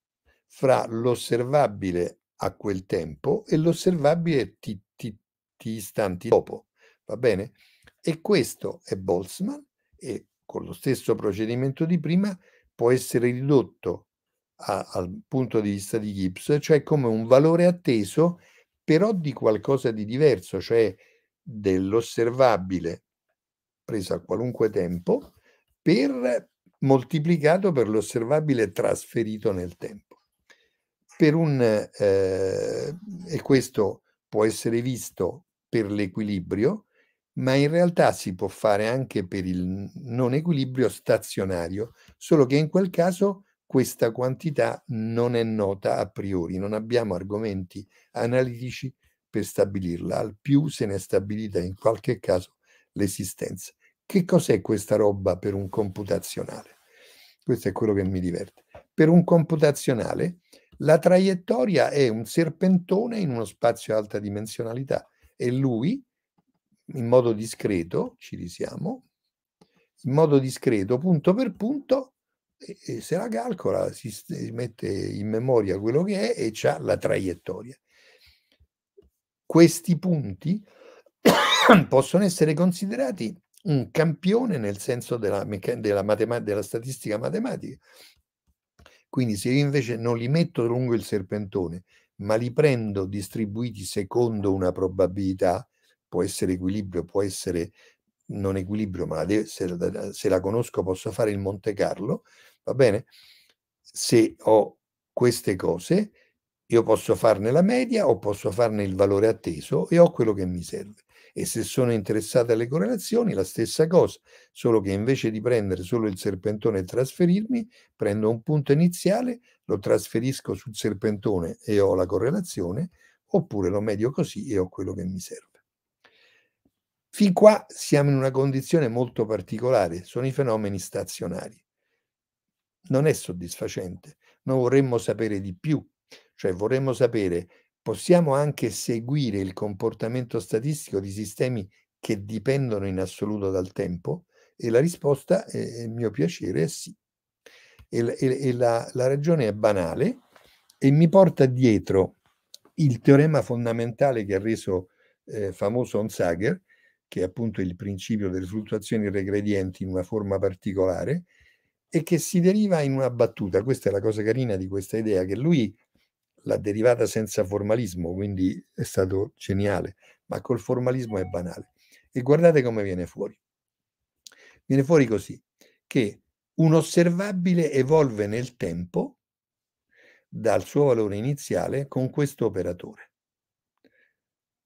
fra l'osservabile a quel tempo e l'osservabile t, t, t istanti dopo. Va bene? E questo è Boltzmann e con lo stesso procedimento di prima può essere ridotto a, al punto di vista di Gibbs, cioè come un valore atteso però di qualcosa di diverso, cioè dell'osservabile preso a qualunque tempo per moltiplicato per l'osservabile trasferito nel tempo. Per un, eh, e questo può essere visto per l'equilibrio, ma in realtà si può fare anche per il non equilibrio stazionario, solo che in quel caso questa quantità non è nota a priori, non abbiamo argomenti analitici per stabilirla, al più se ne è stabilita in qualche caso l'esistenza. Che cos'è questa roba per un computazionale? Questo è quello che mi diverte. Per un computazionale la traiettoria è un serpentone in uno spazio a alta dimensionalità e lui, in modo discreto, ci risiamo, in modo discreto, punto per punto, e, e se la calcola, si, si mette in memoria quello che è e c'ha la traiettoria. Questi punti possono essere considerati un campione nel senso della, della, matema- della statistica matematica. Quindi se io invece non li metto lungo il serpentone, ma li prendo distribuiti secondo una probabilità, può essere equilibrio, può essere non equilibrio, ma se, se la conosco posso fare il Monte Carlo, va bene? Se ho queste cose, io posso farne la media o posso farne il valore atteso e ho quello che mi serve. E se sono interessate alle correlazioni, la stessa cosa, solo che invece di prendere solo il serpentone e trasferirmi, prendo un punto iniziale, lo trasferisco sul serpentone e ho la correlazione, oppure lo medio così e ho quello che mi serve. Fin qua siamo in una condizione molto particolare, sono i fenomeni stazionari. Non è soddisfacente, noi vorremmo sapere di più, cioè vorremmo sapere, possiamo anche seguire il comportamento statistico di sistemi che dipendono in assoluto dal tempo? E la risposta, eh, il mio piacere, è sì. E, e, e la, la ragione è banale e mi porta dietro il teorema fondamentale che ha reso eh, famoso Onsager, che è appunto il principio delle fluttuazioni regredienti in una forma particolare, e che si deriva in una battuta. Questa è la cosa carina di questa idea, che lui l'ha derivata senza formalismo, quindi è stato geniale, ma col formalismo è banale. E guardate come viene fuori. Viene fuori così, che un osservabile evolve nel tempo dal suo valore iniziale con questo operatore.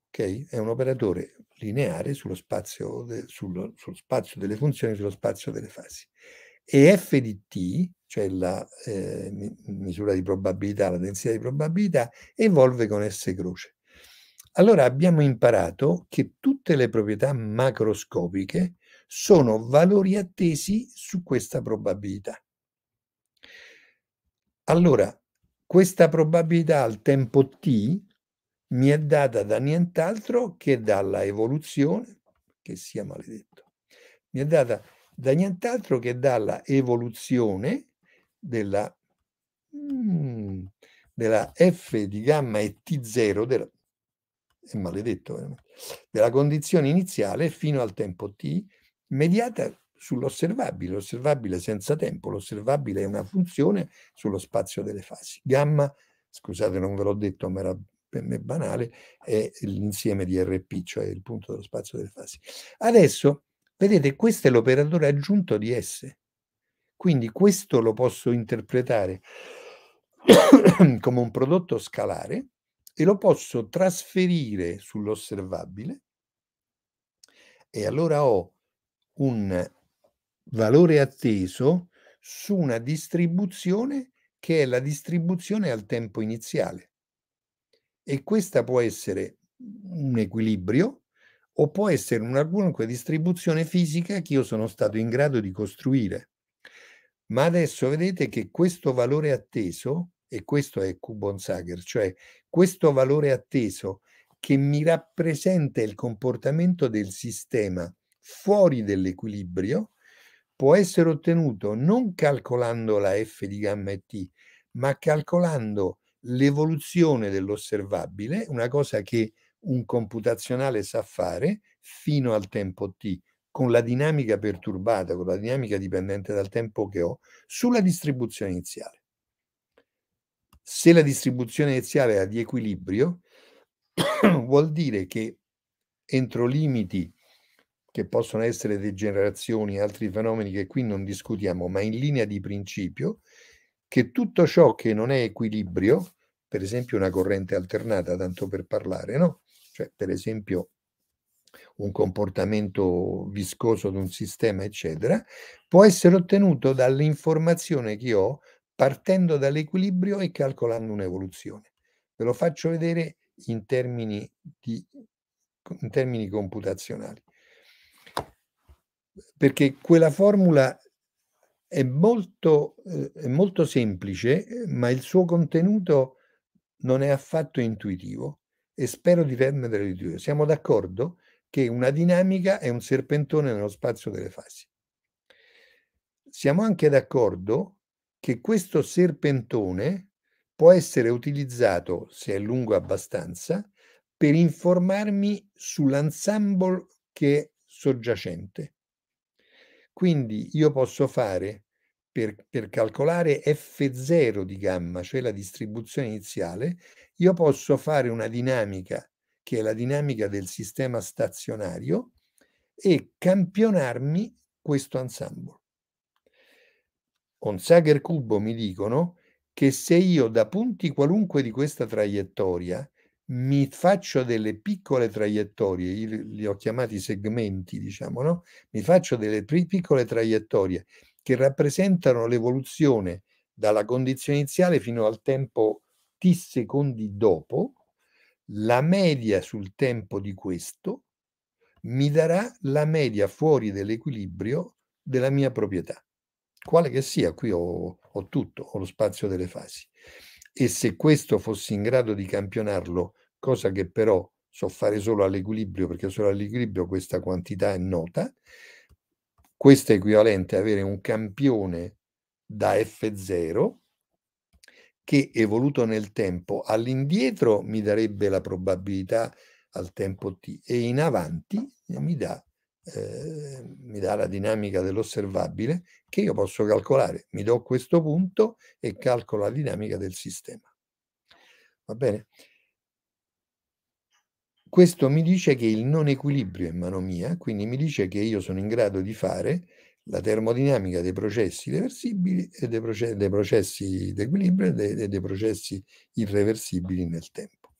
Ok? È un operatore lineare sullo spazio, de, sullo, sullo spazio delle funzioni, sullo spazio delle fasi. E f di t, cioè la eh, misura di probabilità, la densità di probabilità, evolve con S croce. Allora abbiamo imparato che tutte le proprietà macroscopiche sono valori attesi su questa probabilità. Allora, questa probabilità al tempo t mi è data da nient'altro che dalla evoluzione, che sia maledetto, mi è data da nient'altro che dalla evoluzione della, mm, della F di gamma e T0, della, è maledetto veramente, eh, della condizione iniziale fino al tempo T, mediata sull'osservabile, l'osservabile senza tempo, l'osservabile è una funzione sullo spazio delle fasi. Gamma, scusate non ve l'ho detto ma era per me banale, è l'insieme di RP, cioè il punto dello spazio delle fasi. Adesso, vedete, questo è l'operatore aggiunto di S. Quindi questo lo posso interpretare come un prodotto scalare e lo posso trasferire sull'osservabile e allora ho un valore atteso su una distribuzione che è la distribuzione al tempo iniziale e questa può essere un equilibrio o può essere una qualunque distribuzione fisica che io sono stato in grado di costruire. Ma adesso vedete che questo valore atteso, e questo è Kubonsager, cioè questo valore atteso che mi rappresenta il comportamento del sistema fuori dell'equilibrio, può essere ottenuto non calcolando la f di gamma e t, ma calcolando l'evoluzione dell'osservabile, una cosa che un computazionale sa fare fino al tempo t, con la dinamica perturbata, con la dinamica dipendente dal tempo che ho, sulla distribuzione iniziale. Se la distribuzione iniziale è di equilibrio, vuol dire che entro limiti che possono essere degenerazioni, altri fenomeni che qui non discutiamo, ma in linea di principio, che tutto ciò che non è equilibrio, per esempio una corrente alternata, tanto per parlare, no? Cioè, per esempio un comportamento viscoso di un sistema, eccetera, può essere ottenuto dall'informazione che ho partendo dall'equilibrio e calcolando un'evoluzione. Ve lo faccio vedere in termini, di, in termini computazionali. Perché quella formula è molto, eh, è molto semplice, ma il suo contenuto non è affatto intuitivo e spero di rendere intuitivo. Siamo d'accordo che una dinamica è un serpentone nello spazio delle fasi. Siamo anche d'accordo che questo serpentone può essere utilizzato, se è lungo abbastanza, per informarmi sull'ensemble che è soggiacente quindi io posso fare per, per calcolare F0 di gamma, cioè la distribuzione iniziale, io posso fare una dinamica che è la dinamica del sistema stazionario e campionarmi questo ensemble. Onsager cubo mi dicono che se io da punti qualunque di questa traiettoria mi faccio delle piccole traiettorie, li ho chiamati segmenti, diciamo, no? Mi faccio delle piccole traiettorie che rappresentano l'evoluzione dalla condizione iniziale fino al tempo t secondi dopo, la media sul tempo di questo mi darà la media fuori dell'equilibrio della mia proprietà, quale che sia, qui ho, ho tutto, ho lo spazio delle fasi e se questo fossi in grado di campionarlo, cosa che però so fare solo all'equilibrio, perché solo all'equilibrio questa quantità è nota, questo è equivalente a avere un campione da F0 che evoluto nel tempo all'indietro mi darebbe la probabilità al tempo t e in avanti mi dà eh, mi dà la dinamica dell'osservabile che io posso calcolare. Mi do questo punto e calcolo la dinamica del sistema. Va bene? Questo mi dice che il non equilibrio è in mano mia, quindi mi dice che io sono in grado di fare la termodinamica dei processi reversibili e dei, proce dei processi d'equilibrio e dei, dei processi irreversibili nel tempo.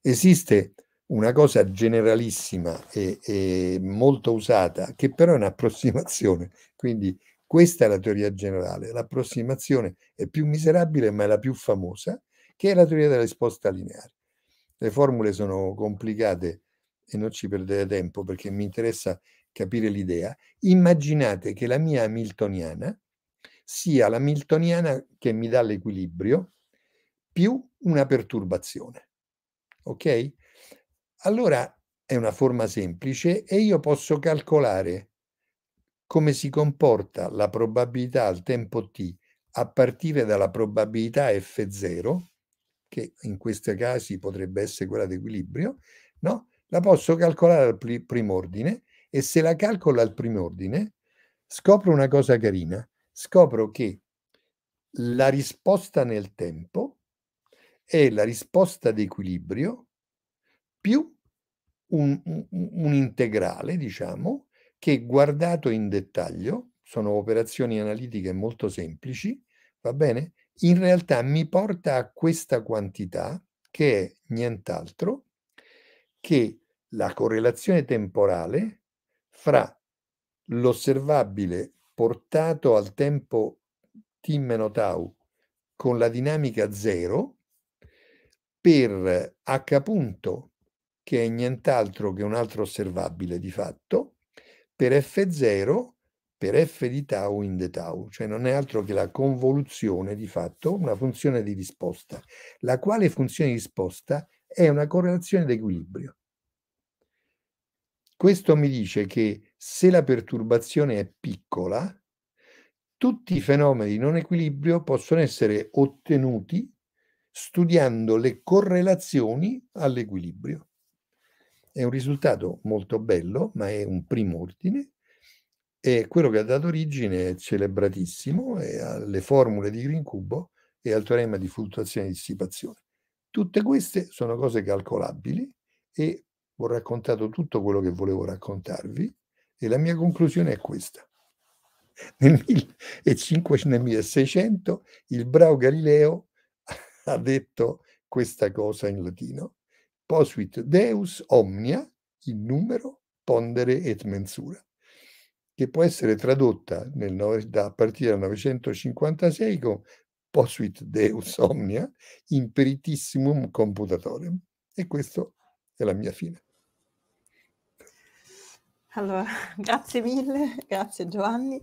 Esiste una cosa generalissima e, e, molto usata, che però è un'approssimazione. Quindi questa è la teoria generale. L'approssimazione è più miserabile, ma è la più famosa, che è la teoria della risposta lineare. Le formule sono complicate e non ci perdete tempo perché mi interessa capire l'idea. Immaginate che la mia Hamiltoniana sia la Hamiltoniana che mi dà l'equilibrio più una perturbazione. Ok? Allora è una forma semplice e io posso calcolare come si comporta la probabilità al tempo t a partire dalla probabilità f0, che in questi casi potrebbe essere quella d'equilibrio, no? la posso calcolare al primo ordine e se la calcolo al primo ordine scopro una cosa carina, scopro che la risposta nel tempo è la risposta d'equilibrio più un, un, integrale, diciamo, che guardato in dettaglio, sono operazioni analitiche molto semplici, va bene? In realtà mi porta a questa quantità che è nient'altro che la correlazione temporale fra l'osservabile portato al tempo t meno tau con la dinamica 0 per h punto che è nient'altro che un altro osservabile di fatto, per F0 per f di tau in de tau, cioè non è altro che la convoluzione di fatto, una funzione di risposta, la quale funzione di risposta è una correlazione d'equilibrio. Questo mi dice che se la perturbazione è piccola, tutti i fenomeni di non equilibrio possono essere ottenuti studiando le correlazioni all'equilibrio. È un risultato molto bello, ma è un primo ordine e quello che ha dato origine è celebratissimo è alle formule di Green Cubo e al teorema di fluttuazione e dissipazione. Tutte queste sono cose calcolabili e ho raccontato tutto quello che volevo raccontarvi e la mia conclusione è questa. Nel nel 1600 il bravo Galileo ha detto questa cosa in latino posuit Deus omnia in numero, pondere et mensura, che può essere tradotta nel, da, a partire dal 956 con posuit Deus omnia in peritissimum computatorem. E questa è la mia fine. Allora, grazie mille, grazie Giovanni.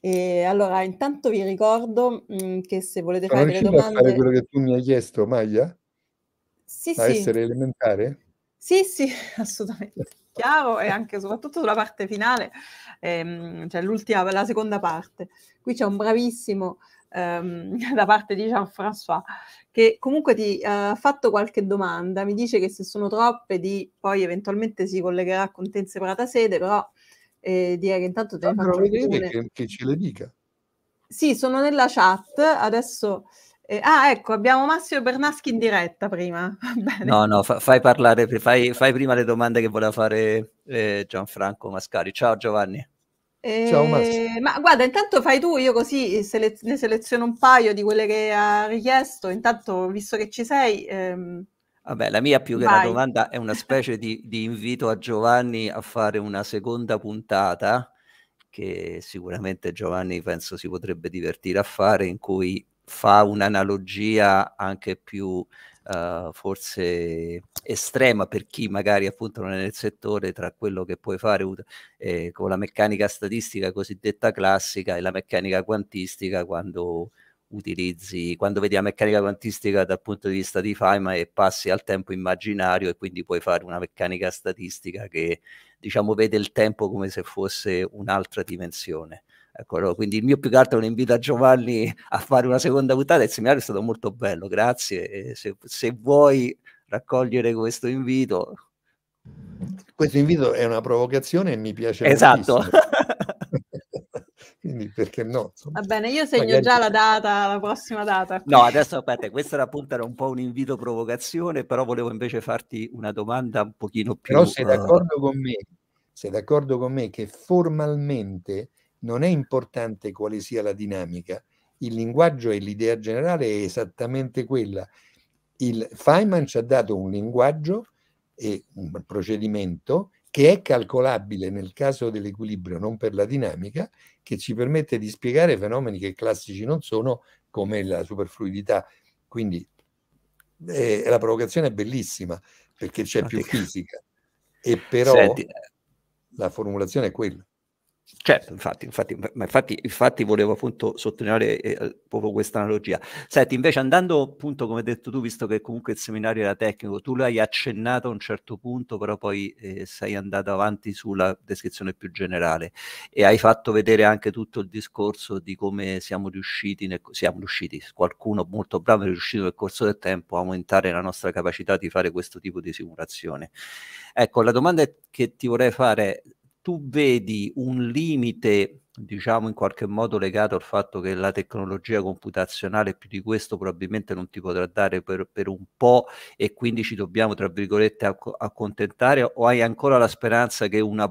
E allora, intanto vi ricordo mh, mm, che se volete Sono fare delle domande... a fare quello che tu mi hai chiesto, Maglia? sì, a sì. essere elementare? Sì, sì, assolutamente. Chiaro e anche soprattutto sulla parte finale, ehm, cioè l'ultima, la seconda parte. Qui c'è un bravissimo ehm, da parte di Jean-François che comunque ti eh, ha eh, fatto qualche domanda, mi dice che se sono troppe di poi eventualmente si collegherà con te in separata sede, però eh, direi che intanto te ne allora, faccio vedere che, che ce le dica. Sì, sono nella chat, adesso eh, ah, ecco, abbiamo Massimo Bernaschi in diretta prima. no, no, fa, fai parlare, fai, fai, prima le domande che voleva fare eh, Gianfranco Mascari. Ciao Giovanni. Eh, Ciao Massimo. Ma guarda, intanto fai tu, io così sele- ne seleziono un paio di quelle che ha richiesto. Intanto, visto che ci sei... Ehm... Vabbè, la mia più che Vai. una domanda è una specie di, di invito a Giovanni a fare una seconda puntata che sicuramente Giovanni penso si potrebbe divertire a fare in cui fa un'analogia anche più uh, forse estrema per chi magari appunto non è nel settore tra quello che puoi fare eh, con la meccanica statistica cosiddetta classica e la meccanica quantistica quando utilizzi, quando vedi la meccanica quantistica dal punto di vista di Feynman e passi al tempo immaginario e quindi puoi fare una meccanica statistica che diciamo vede il tempo come se fosse un'altra dimensione. Eccolo, quindi il mio più che altro è un invito a Giovanni a fare una seconda puntata. Il seminario è stato molto bello, grazie. E se, se vuoi raccogliere questo invito. Questo invito è una provocazione e mi piace esatto. Quindi perché no? Insomma, Va bene, io segno magari... già la data, la prossima data. No, adesso aspetta, questo era appunto era un po' un invito provocazione, però volevo invece farti una domanda un pochino più... Però sei eh, d'accordo con me, sei d'accordo con me che formalmente non è importante quale sia la dinamica, il linguaggio e l'idea generale è esattamente quella. Il Feynman ci ha dato un linguaggio e un procedimento che è calcolabile nel caso dell'equilibrio, non per la dinamica, che ci permette di spiegare fenomeni che classici non sono, come la superfluidità. Quindi eh, la provocazione è bellissima perché c'è più fisica, e però Senti, eh la formulazione è quella. Certo, infatti, infatti, ma infatti, infatti volevo appunto sottolineare eh, proprio questa analogia. Senti, invece andando appunto come hai detto tu, visto che comunque il seminario era tecnico, tu l'hai accennato a un certo punto, però poi eh, sei andato avanti sulla descrizione più generale e hai fatto vedere anche tutto il discorso di come siamo riusciti, nel, siamo riusciti, qualcuno molto bravo è riuscito nel corso del tempo a aumentare la nostra capacità di fare questo tipo di simulazione. Ecco, la domanda che ti vorrei fare tu vedi un limite, diciamo in qualche modo legato al fatto che la tecnologia computazionale più di questo probabilmente non ti potrà dare per, per un po' e quindi ci dobbiamo, tra virgolette, accontentare o hai ancora la speranza che una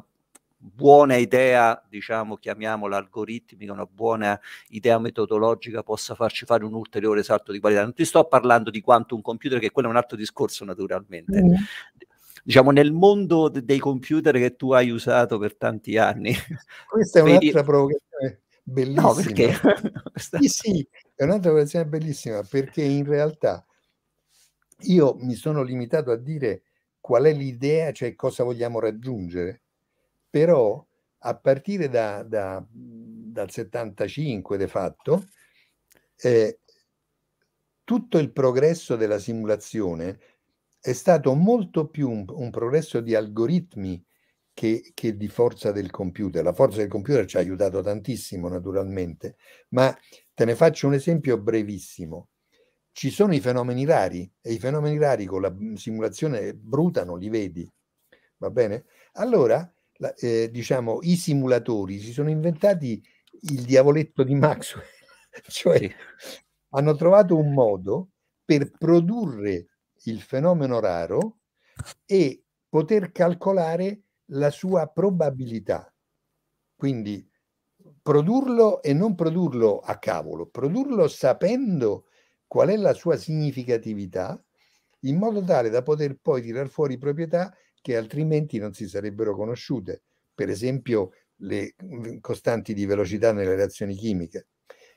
buona idea, diciamo, chiamiamola algoritmica, una buona idea metodologica possa farci fare un ulteriore salto di qualità. Non ti sto parlando di quanto un computer, che quello è un altro discorso naturalmente, mm diciamo, nel mondo de- dei computer che tu hai usato per tanti anni. Questa è Vedi... un'altra provocazione bellissima. No, perché? sì, sì, è un'altra provocazione bellissima perché in realtà io mi sono limitato a dire qual è l'idea, cioè cosa vogliamo raggiungere, però a partire da, da, dal 75 di fatto, eh, tutto il progresso della simulazione è stato molto più un, un progresso di algoritmi che, che, di forza del computer. La forza del computer ci ha aiutato tantissimo, naturalmente, ma te ne faccio un esempio brevissimo. Ci sono i fenomeni rari e i fenomeni rari con la simulazione bruta non li vedi, va bene? Allora, la, eh, diciamo, i simulatori si sono inventati il diavoletto di Maxwell, cioè sì. hanno trovato un modo per produrre il fenomeno raro e poter calcolare la sua probabilità. Quindi produrlo e non produrlo a cavolo, produrlo sapendo qual è la sua significatività, in modo tale da poter poi tirar fuori proprietà che altrimenti non si sarebbero conosciute, per esempio le costanti di velocità nelle reazioni chimiche.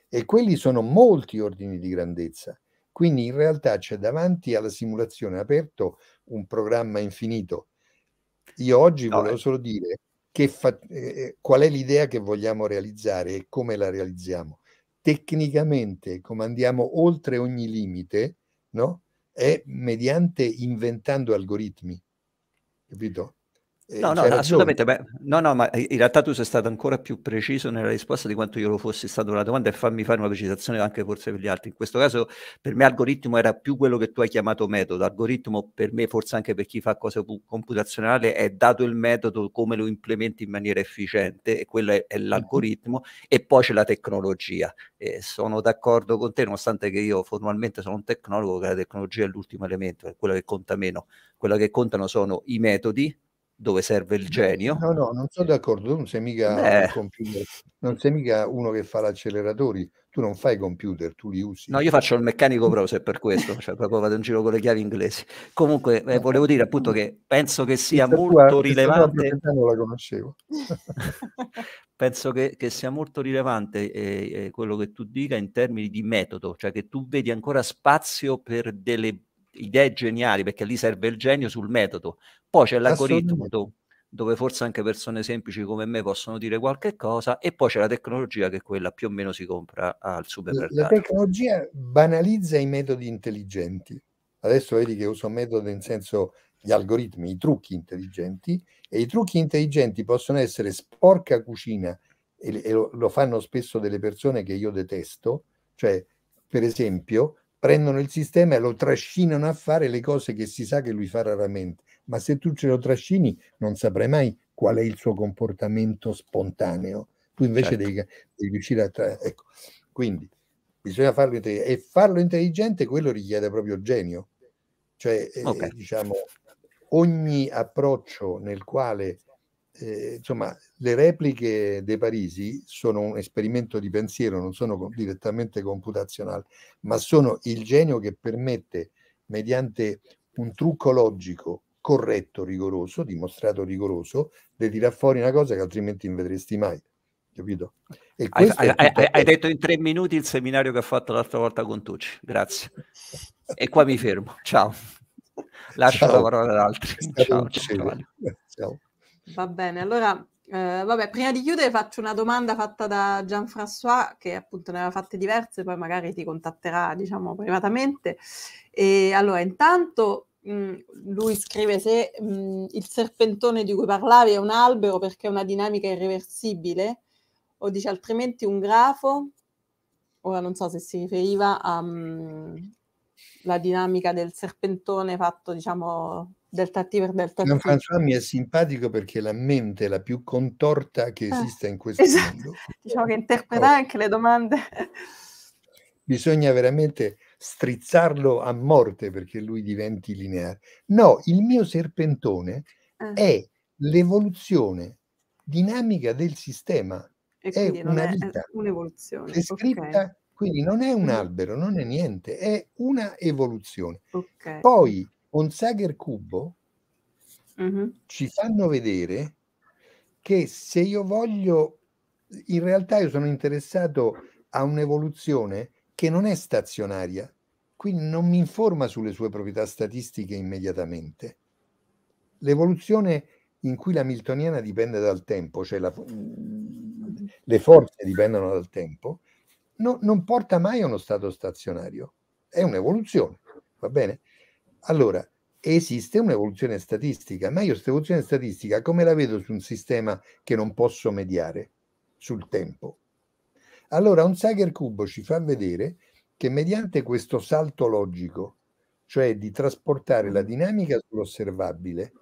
E quelli sono molti ordini di grandezza quindi in realtà c'è davanti alla simulazione aperto un programma infinito. Io oggi no, volevo eh. solo dire fa, eh, eh, qual è l'idea che vogliamo realizzare e come la realizziamo. Tecnicamente, come andiamo oltre ogni limite, no? è mediante inventando algoritmi. Capito? Eh, no, no, assolutamente. Beh, no, no, ma eh, in realtà tu sei stato ancora più preciso nella risposta di quanto io lo fossi stato nella domanda e fammi fare una precisazione anche forse per gli altri. In questo caso per me algoritmo era più quello che tu hai chiamato metodo. Algoritmo per me, forse anche per chi fa cose computazionale, è dato il metodo, come lo implementi in maniera efficiente, e quello è, è l'algoritmo, mm-hmm. e poi c'è la tecnologia. E eh, sono d'accordo con te, nonostante che io formalmente sono un tecnologo, che la tecnologia è l'ultimo elemento, è quello che conta meno. Quello che contano sono i metodi dove serve il genio. No, no, non sono d'accordo, tu non sei mica eh. un computer, non sei mica uno che fa l'acceleratore, tu non fai computer, tu li usi. No, io faccio il meccanico però se per questo, cioè proprio vado in giro con le chiavi inglesi. Comunque eh, eh. volevo dire appunto che penso che sia questa molto rilevante... Non la conoscevo. penso che, che, sia molto rilevante eh, eh, quello che tu dica in termini di metodo, cioè che tu vedi ancora spazio per delle idee geniali, perché lì serve il genio sul metodo. Poi c'è l'algoritmo dove forse anche persone semplici come me possono dire qualche cosa e poi c'è la tecnologia che è quella più o meno si compra al supermercato. La tecnologia banalizza i metodi intelligenti. Adesso vedi che uso metodo in senso gli algoritmi, i trucchi intelligenti e i trucchi intelligenti possono essere sporca cucina e, lo, lo fanno spesso delle persone che io detesto, cioè per esempio prendono il sistema e lo trascinano a fare le cose che si sa che lui fa raramente, ma se tu ce lo trascini non saprai mai qual è il suo comportamento spontaneo. Tu invece certo. devi, devi, riuscire a... Tra- ecco, quindi bisogna farlo intelligente e farlo intelligente quello richiede proprio genio, cioè eh, okay. eh, diciamo ogni approccio nel quale eh, insomma, le repliche dei Parisi sono un esperimento di pensiero, non sono direttamente computazionali, ma sono il genio che permette, mediante un trucco logico corretto, rigoroso, dimostrato rigoroso, di tirar fuori una cosa che altrimenti non vedresti mai. Capito? Hai, hai, hai, hai, detto in tre minuti il seminario che ho fatto l'altra volta con Tucci. Grazie. e qua mi fermo. Ciao. Lascio ciao. la parola ad altri. ciao. Va bene, allora eh, vabbè, prima di chiudere faccio una domanda fatta da Jean-François, che appunto ne aveva fatte diverse, poi magari ti contatterà, diciamo, privatamente. E allora, intanto mm, lui scrive se mh, mm, il serpentone di cui parlavi è un albero perché è una dinamica irreversibile, o dice altrimenti un grafo, ora non so se si riferiva alla mm, dinamica del serpentone fatto, diciamo, Delta T per Delta T. Jean-François mi è simpatico perché la mente è la più contorta che eh, esista in questo esatto. mondo. Diciamo che interpreta oh. anche le domande. Bisogna veramente strizzarlo a morte perché lui diventi lineare. No, il mio serpentone eh. è l'evoluzione dinamica del sistema. E è una è vita. un'evoluzione. Descritta, okay. Quindi non è un mm. albero, non è niente, è una evoluzione. Okay. Poi con Sager Cubo mm-hmm. ci fanno vedere che se io voglio, in realtà io sono interessato a un'evoluzione che non è stazionaria, quindi non mi informa sulle sue proprietà statistiche immediatamente. L'evoluzione in cui la Miltoniana dipende dal tempo, cioè la, le forze dipendono dal tempo, no, non porta mai a uno stato stazionario, è un'evoluzione, va bene? Allora, esiste un'evoluzione statistica, ma io questa evoluzione statistica come la vedo su un sistema che non posso mediare sul tempo? Allora, un Sager cubo ci fa vedere che mediante questo salto logico, cioè di trasportare la dinamica sull'osservabile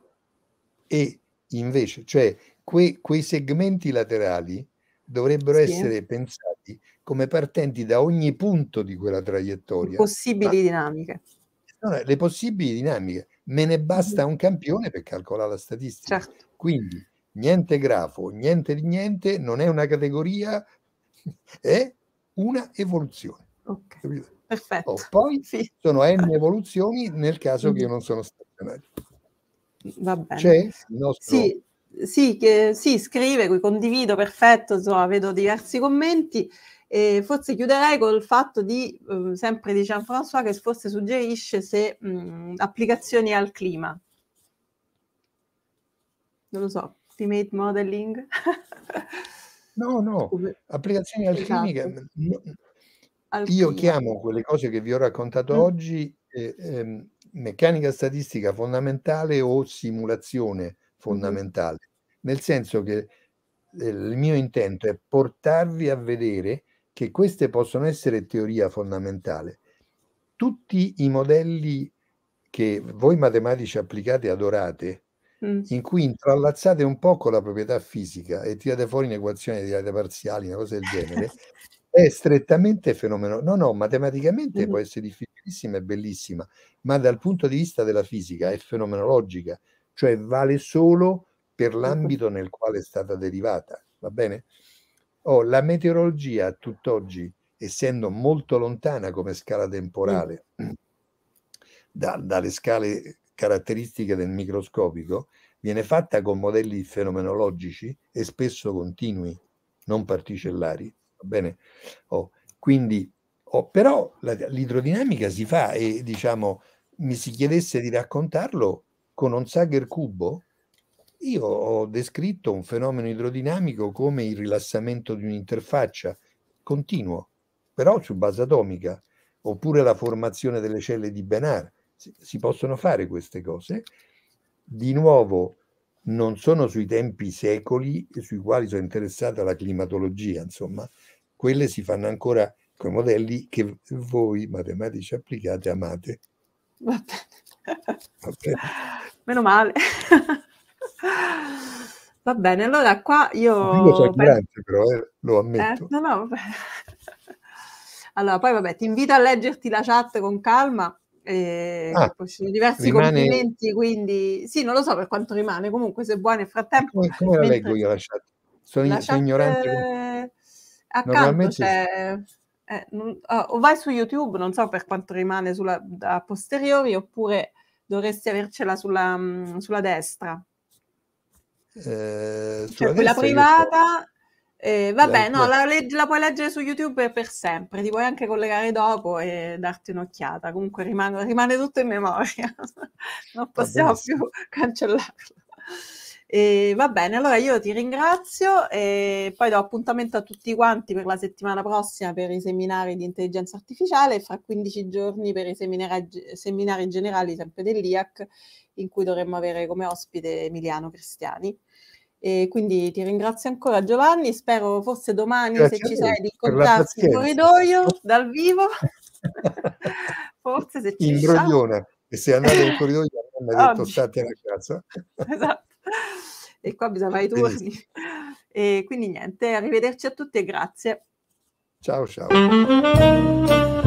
e invece, cioè que, quei segmenti laterali dovrebbero sì. essere pensati come partenti da ogni punto di quella traiettoria. Possibili ma, dinamiche sono le possibili dinamiche. Me ne basta un campione per calcolare la statistica. Certo. Quindi niente grafo, niente di niente, non è una categoria, è una evoluzione. Okay. Capito? Perfetto. Oh, poi sì. sono n evoluzioni nel caso che io non sono stazionario. Va bene. C'è il nostro... Sì. Sì, che, sì, scrive, condivido, perfetto, insomma, vedo diversi commenti. E forse chiuderei col fatto di, ehm, sempre di Jean-François, che forse suggerisce se mh, mhmm, applicazioni al clima. Non lo so, climate modeling. no, no, applicazioni al esatto. clima. Al Io clima. chiamo quelle cose che vi ho raccontato mm. oggi eh, eh, meccanica statistica fondamentale o simulazione mm-hmm. fondamentale, mm. nel senso che eh, il mio intento è portarvi a vedere che queste possono essere teoria fondamentale. Tutti i modelli che voi matematici applicate e adorate, mm. in cui intrallazzate un po' con la proprietà fisica e tirate fuori un'equazione di rate parziali, una cosa del genere, è strettamente fenomeno. No, no, matematicamente mm. può essere difficilissima e bellissima, ma dal punto di vista della fisica è fenomenologica, cioè vale solo per certo. l'ambito nel quale è stata derivata. Va bene? Oh, la meteorologia tutt'oggi, essendo molto lontana come scala temporale mm. da, dalle scale caratteristiche del microscopico, viene fatta con modelli fenomenologici e spesso continui, non particellari. Va bene? Oh, quindi, oh, però la, l'idrodinamica si fa e diciamo mi si chiedesse di raccontarlo con un Sager cubo, io ho descritto un fenomeno idrodinamico come il rilassamento di un'interfaccia continuo, però su base atomica, oppure la formazione delle celle di Benar. Si possono fare queste cose. Di nuovo, non sono sui tempi secoli sui quali sono interessata la climatologia, insomma, quelle si fanno ancora con modelli che voi matematici applicate amate. Va bene. Meno male. Va bene, allora qua io... Io sono ignorante però, eh, lo ammetto. Eh, no, no, vabbè. Allora, poi vabbè, ti invito a leggerti la chat con calma. Eh, ah, ci sono diversi rimane... complimenti, quindi sì, non lo so per quanto rimane. Comunque, se vuoi, nel frattempo. Come, come mentre... la leggo io la chat? Sono, la chat, ignorante. Eh, accanto c'è. Eh, oh, o vai su YouTube, non so per quanto rimane sulla, a posteriori, oppure dovresti avercela sulla, mm, sulla destra. Eh, cioè, quella privata, eh, vabbè, la, no, la, legge, la, puoi leggere su YouTube per sempre, ti puoi anche collegare dopo e darti un'occhiata. Comunque rimane, rimane tutto in memoria, non possiamo più cancellarlo. E va bene, allora io ti ringrazio e poi do appuntamento a tutti quanti per la settimana prossima per i seminari di intelligenza artificiale e fra 15 giorni per i seminari, seminari generali sempre dell'IAC in cui dovremmo avere come ospite Emiliano Cristiani. E quindi ti ringrazio ancora Giovanni, spero forse domani Grazie se ci sei di incontrarsi in corridoio dal vivo. forse se ci Imbroglione, e se andate in corridoio mi ha detto Oggi. state casa. esatto. E qua bisogna fare i turni. E quindi niente, arrivederci a tutti e grazie. Ciao ciao.